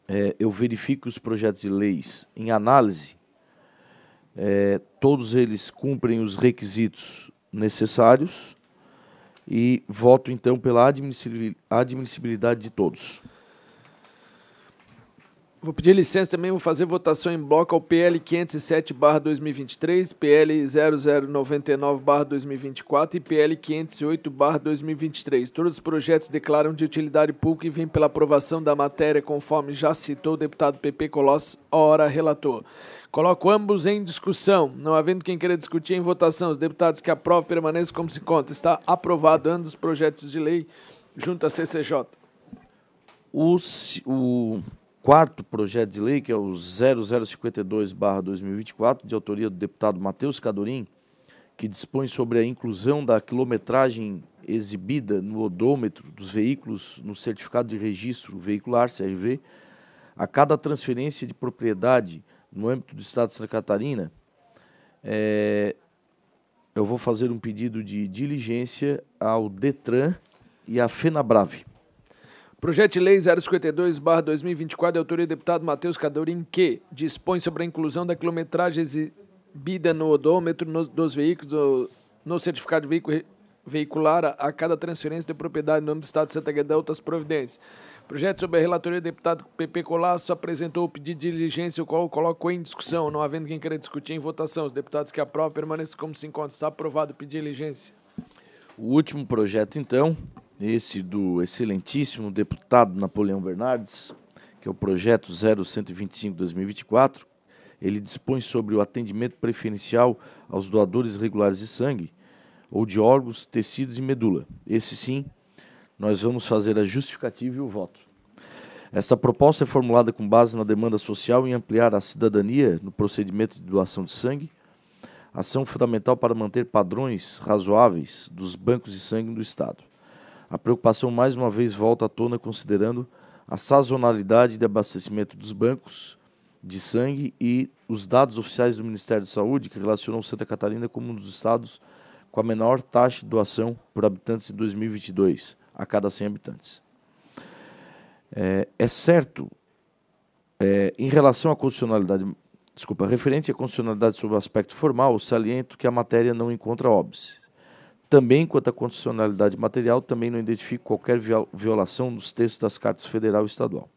é, eu verifico os projetos de leis em análise. É, todos eles cumprem os requisitos necessários e voto então pela admissibilidade de todos. Vou pedir licença também, vou fazer votação em bloco ao PL 507/2023, PL 0099/2024 e PL 508/2023. Todos os projetos declaram de utilidade pública e vêm pela aprovação da matéria, conforme já citou o deputado PP Coloss, hora relator. Coloco ambos em discussão. Não havendo quem queira discutir em votação, os deputados que aprovam permaneçam como se conta. Está aprovado ambos os projetos de lei junto à CCJ. O, o quarto projeto de lei, que é o 0052-2024, de autoria do deputado Matheus Cadorim, que dispõe sobre a inclusão da quilometragem exibida no odômetro dos veículos no certificado de registro veicular, CRV, a cada transferência de propriedade no âmbito do Estado de Santa Catarina, é, eu vou fazer um pedido de diligência ao Detran e à FenaBrave. Projeto de Lei 052-2024 de autoria do deputado Matheus Cadorim, que dispõe sobre a inclusão da quilometragem exibida no odômetro dos veículos, no certificado de veículo veicular a cada transferência de propriedade no nome do Estado de Santa Catarina, outras providências. Projeto sobre a relatoria do deputado PP Colasso apresentou o pedido de diligência, o qual colocou em discussão, não havendo quem queira discutir em votação. Os deputados que aprovam permanecem como se encontram. Está aprovado o pedido de diligência. O último projeto, então, esse do excelentíssimo deputado Napoleão Bernardes, que é o projeto 0125-2024, ele dispõe sobre o atendimento preferencial aos doadores regulares de sangue ou de órgãos, tecidos e medula. Esse sim, nós vamos fazer a justificativa e o voto. Esta proposta é formulada com base na demanda social em ampliar a cidadania no procedimento de doação de sangue, ação fundamental para manter padrões razoáveis dos bancos de sangue do Estado. A preocupação mais uma vez volta à tona considerando a sazonalidade de abastecimento dos bancos de sangue e os dados oficiais do Ministério da Saúde que relacionam Santa Catarina como um dos estados com a menor taxa de doação por habitantes em 2022, a cada 100 habitantes. É, é certo, é, em relação à constitucionalidade, desculpa, referente à constitucionalidade sobre o aspecto formal, saliento que a matéria não encontra óbice. Também, quanto à condicionalidade material, também não identifico qualquer violação nos textos das cartas federal e estadual.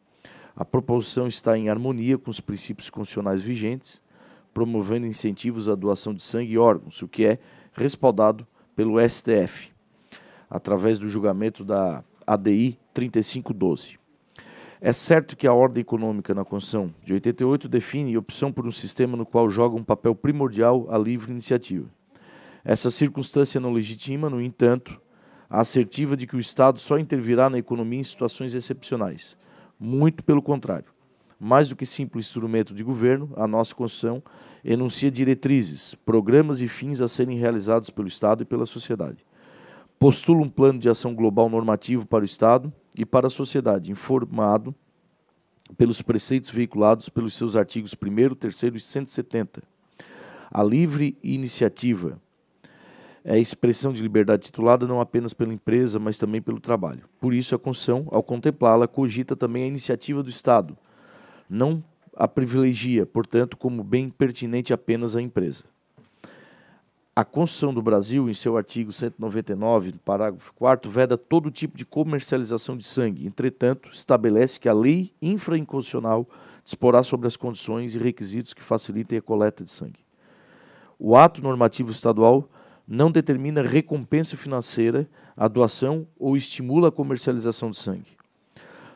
A proposição está em harmonia com os princípios constitucionais vigentes, promovendo incentivos à doação de sangue e órgãos, o que é respaldado pelo STF, através do julgamento da ADI 3512. É certo que a ordem econômica na Constituição de 88 define opção por um sistema no qual joga um papel primordial a livre iniciativa. Essa circunstância não legitima, no entanto, a assertiva de que o Estado só intervirá na economia em situações excepcionais. Muito pelo contrário. Mais do que simples instrumento de governo, a nossa Constituição enuncia diretrizes, programas e fins a serem realizados pelo Estado e pela sociedade. Postula um plano de ação global normativo para o Estado e para a sociedade, informado pelos preceitos veiculados pelos seus artigos 1, 3 e 170. A livre iniciativa é expressão de liberdade titulada não apenas pela empresa, mas também pelo trabalho. Por isso, a Constituição, ao contemplá-la, cogita também a iniciativa do Estado, não a privilegia, portanto, como bem pertinente apenas à empresa. A Constituição do Brasil, em seu artigo 199, parágrafo 4, veda todo tipo de comercialização de sangue. Entretanto, estabelece que a lei infrainconstitucional disporá sobre as condições e requisitos que facilitem a coleta de sangue. O ato normativo estadual não determina recompensa financeira à doação ou estimula a comercialização de sangue.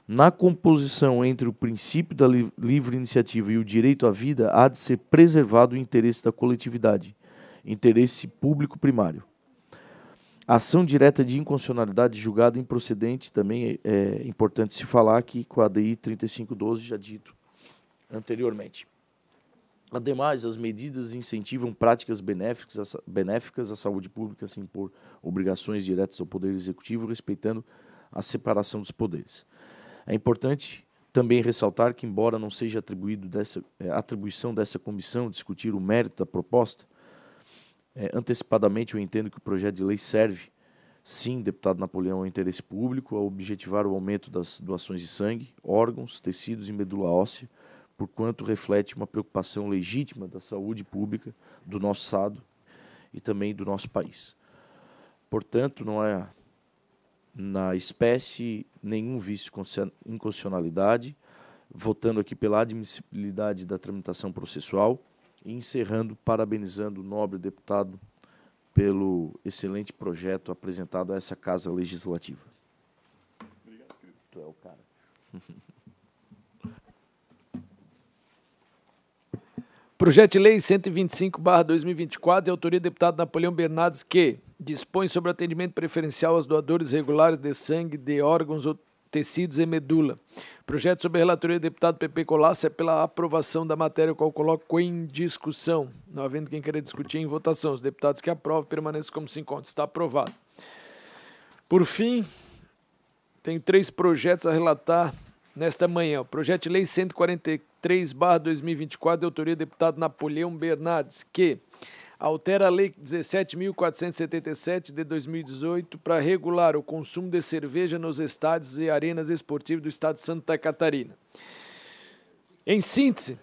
Na composição entre o princípio da livre iniciativa e o direito à vida, há de ser preservado o interesse da coletividade, interesse público primário. A ação direta de inconstitucionalidade julgada improcedente, também é, é importante se falar aqui com a DI 3512, já dito anteriormente. Ademais, as medidas incentivam práticas benéficas à, benéficas à saúde pública, sem impor obrigações diretas ao Poder Executivo, respeitando a separação dos poderes. É importante também ressaltar que, embora não seja atribuído dessa, é, atribuição dessa comissão discutir o mérito da proposta, é, antecipadamente eu entendo que o projeto de lei serve, sim, deputado Napoleão, ao interesse público, a objetivar o aumento das doações de sangue, órgãos, tecidos e medula óssea porquanto reflete uma preocupação legítima da saúde pública do nosso Estado e também do nosso país. Portanto, não é na espécie nenhum vício de inconstitucionalidade, votando aqui pela admissibilidade da tramitação processual e encerrando parabenizando o nobre deputado pelo excelente projeto apresentado a essa Casa Legislativa. Obrigado, querido. Tu é o cara. <laughs> Projeto de Lei 125-2024 de autoria do deputado Napoleão Bernardes, que dispõe sobre atendimento preferencial aos doadores regulares de sangue, de órgãos ou tecidos e medula. Projeto sobre a relatoria do deputado PP Colácia é pela aprovação da matéria, qual coloco em discussão. Não havendo quem queira discutir em votação. Os deputados que aprovam permaneçam como se encontram. Está aprovado. Por fim, tenho três projetos a relatar nesta manhã. O projeto de lei 143/2024 de autoria do deputado Napoleão Bernardes, que altera a lei 17477 de 2018 para regular o consumo de cerveja nos estádios e arenas esportivas do estado de Santa Catarina. Em síntese,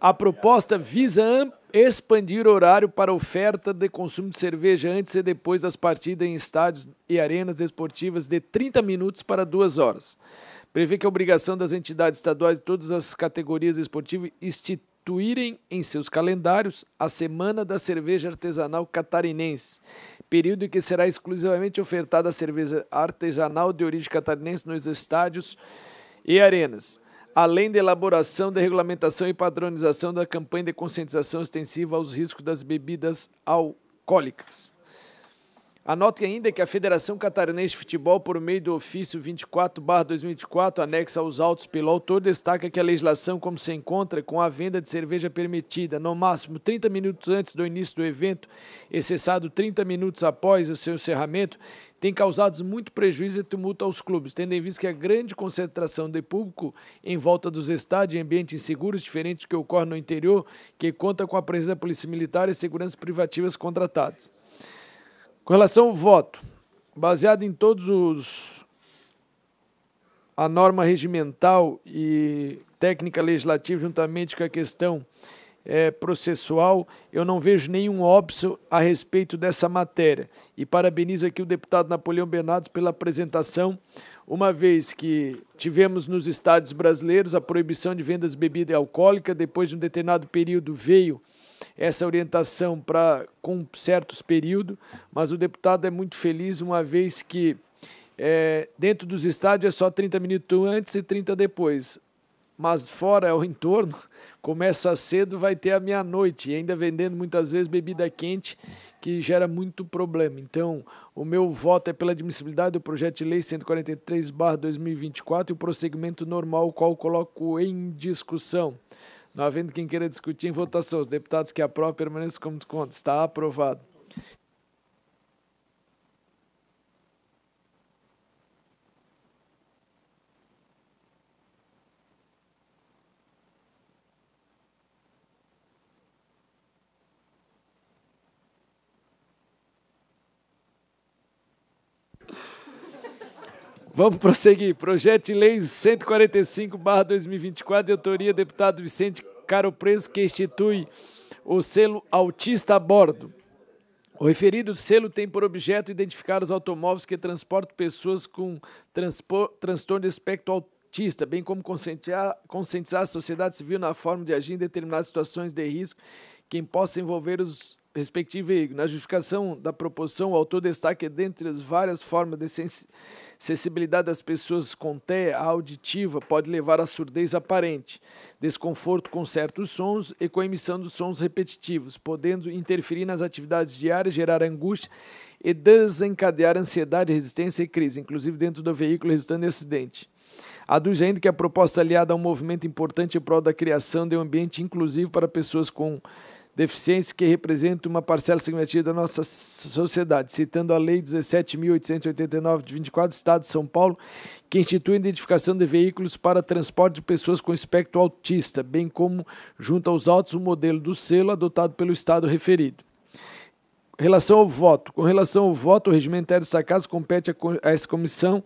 a proposta visa expandir o horário para oferta de consumo de cerveja antes e depois das partidas em estádios e arenas esportivas de 30 minutos para 2 horas prevê que a obrigação das entidades estaduais de todas as categorias esportivas instituírem em seus calendários a Semana da Cerveja Artesanal Catarinense, período em que será exclusivamente ofertada a cerveja artesanal de origem catarinense nos estádios e arenas além da elaboração da regulamentação e padronização da campanha de conscientização extensiva aos riscos das bebidas alcoólicas. Anote ainda que a Federação Catarinense de Futebol, por meio do ofício 24-2024, anexa aos autos pelo autor, destaca que a legislação, como se encontra, com a venda de cerveja permitida no máximo 30 minutos antes do início do evento e cessado 30 minutos após o seu encerramento, tem causado muito prejuízo e tumulto aos clubes, tendo em vista que a grande concentração de público em volta dos estádios em ambientes inseguros, diferente do que ocorre no interior, que conta com a presença da polícia militar e seguranças privativas contratados. Com relação ao voto, baseado em todos os a norma regimental e técnica legislativa, juntamente com a questão é, processual, eu não vejo nenhum óbvio a respeito dessa matéria. E parabenizo aqui o deputado Napoleão Bernardes pela apresentação, uma vez que tivemos nos estados brasileiros a proibição de vendas de bebida alcoólica, depois de um determinado período veio essa orientação para com certos períodos, mas o deputado é muito feliz uma vez que é, dentro dos estádios é só 30 minutos antes e 30 depois. Mas fora é o entorno, <laughs> começa cedo, vai ter a meia-noite, e ainda vendendo muitas vezes bebida quente, que gera muito problema. Então, o meu voto é pela admissibilidade do projeto de lei 143/2024 e o prosseguimento normal, qual coloco em discussão. Não havendo quem queira discutir em votação, os deputados que aprovam permaneçam como de conta. Está aprovado. Vamos prosseguir. Projeto de Lei 145-2024, de autoria deputado Vicente Caropreso, que institui o selo Autista a Bordo. O referido selo tem por objeto identificar os automóveis que transportam pessoas com transtorno de espectro autista, bem como conscientizar, conscientizar a sociedade civil na forma de agir em determinadas situações de risco que possam envolver os respectivo veículo. Na justificação da proposição, o autor destaca dentre as várias formas de sensibilidade das pessoas com TEA auditiva pode levar à surdez aparente, desconforto com certos sons e com a emissão dos sons repetitivos, podendo interferir nas atividades diárias, gerar angústia e desencadear ansiedade, resistência e crise, inclusive dentro do veículo, resultando em acidente. Aduz ainda que a proposta aliada a um movimento importante em prol da criação de um ambiente inclusivo para pessoas com deficiência que representa uma parcela significativa da nossa sociedade, citando a Lei 17.889 de 24 do Estado de São Paulo, que institui a identificação de veículos para transporte de pessoas com espectro autista, bem como, junto aos autos, o modelo do selo adotado pelo Estado referido. Relação ao voto. Com relação ao voto, o regimentário Sacasa compete a essa comissão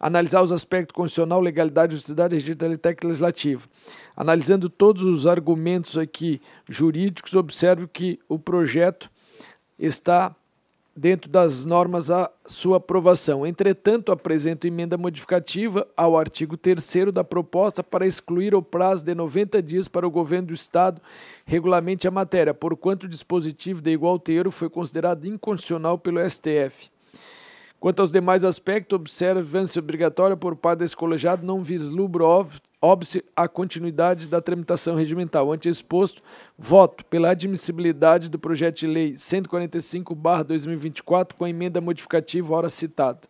analisar os aspectos constitucional, legalidade, justidade, registro da LTEC legislativa. Analisando todos os argumentos aqui jurídicos, observo que o projeto está dentro das normas a sua aprovação. Entretanto, apresento emenda modificativa ao artigo 3 da proposta para excluir o prazo de 90 dias para o governo do Estado regulamente a matéria, porquanto o dispositivo de igual teor foi considerado inconstitucional pelo STF. Quanto aos demais aspectos, observância obrigatória por parte desse colegiado não vislumbra óbice a continuidade da tramitação regimental. Ante exposto, voto pela admissibilidade do projeto de lei 145-2024 com a emenda modificativa ora citada.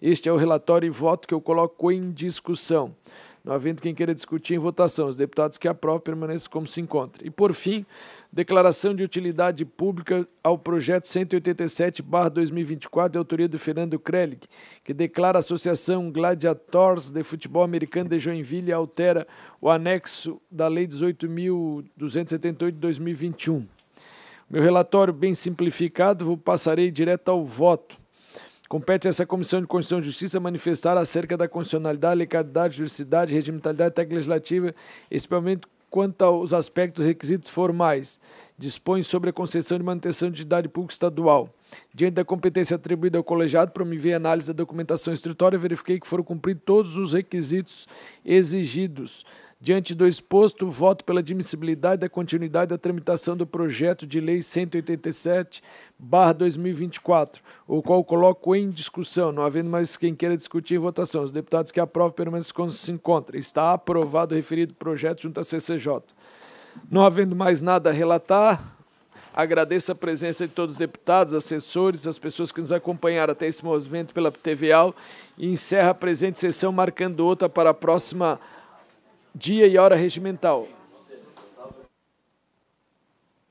Este é o relatório e voto que eu coloco em discussão. Não havendo quem queira discutir em votação, os deputados que aprovam permaneçam como se encontram. E, por fim, declaração de utilidade pública ao projeto 187-2024, de autoria do Fernando Krellig, que declara a Associação Gladiators de Futebol Americano de Joinville e altera o anexo da Lei 18.278 de 2021. Meu relatório bem simplificado, vou passarei direto ao voto. Compete a essa Comissão de Constituição e Justiça manifestar acerca da constitucionalidade, legalidade, juridicidade, regimentalidade técnica legislativa, especialmente quanto aos aspectos e requisitos formais. Dispõe sobre a concessão de manutenção de idade pública estadual. Diante da competência atribuída ao colegiado, promovei a análise da documentação instrutória e verifiquei que foram cumpridos todos os requisitos exigidos. Diante do exposto, voto pela admissibilidade da continuidade da tramitação do projeto de lei 187/2024, o qual coloco em discussão, não havendo mais quem queira discutir em votação. Os deputados que aprovam permanecem quando se encontra. Está aprovado o referido projeto junto à CCJ. Não havendo mais nada a relatar, Agradeço a presença de todos os deputados, assessores, as pessoas que nos acompanharam até esse momento pela TVAL e encerra a presente sessão, marcando outra para a próxima dia e hora regimental.